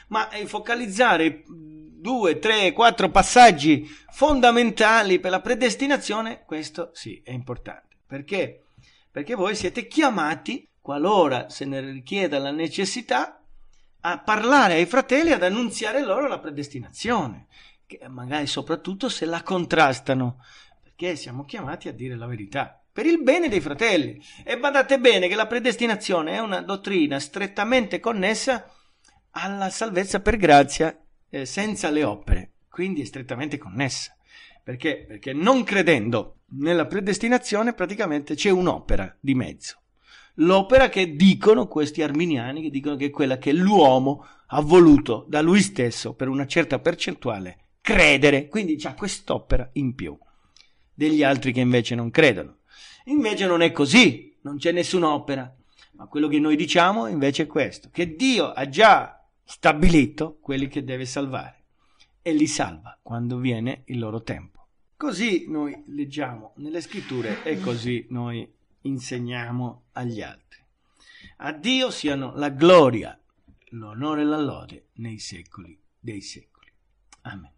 Ma eh, focalizzare due, tre, quattro passaggi fondamentali per la predestinazione, questo sì è importante, perché perché voi siete chiamati, qualora se ne richieda la necessità, a parlare ai fratelli, ad annunziare loro la predestinazione, che magari soprattutto se la contrastano, perché siamo chiamati a dire la verità per il bene dei fratelli. E badate bene che la predestinazione è una dottrina strettamente connessa alla salvezza per grazia eh, senza le opere, quindi è strettamente connessa. Perché? Perché non credendo nella predestinazione praticamente c'è un'opera di mezzo. L'opera che dicono questi arminiani, che dicono che è quella che l'uomo ha voluto da lui stesso per una certa percentuale credere, quindi c'è quest'opera in più degli altri che invece non credono. Invece non è così, non c'è nessun'opera, ma quello che noi diciamo invece è questo, che Dio ha già stabilito quelli che deve salvare e li salva quando viene il loro tempo. Così noi leggiamo nelle scritture e così noi insegniamo agli altri. A Dio siano la gloria, l'onore e la lode nei secoli dei secoli. Amen.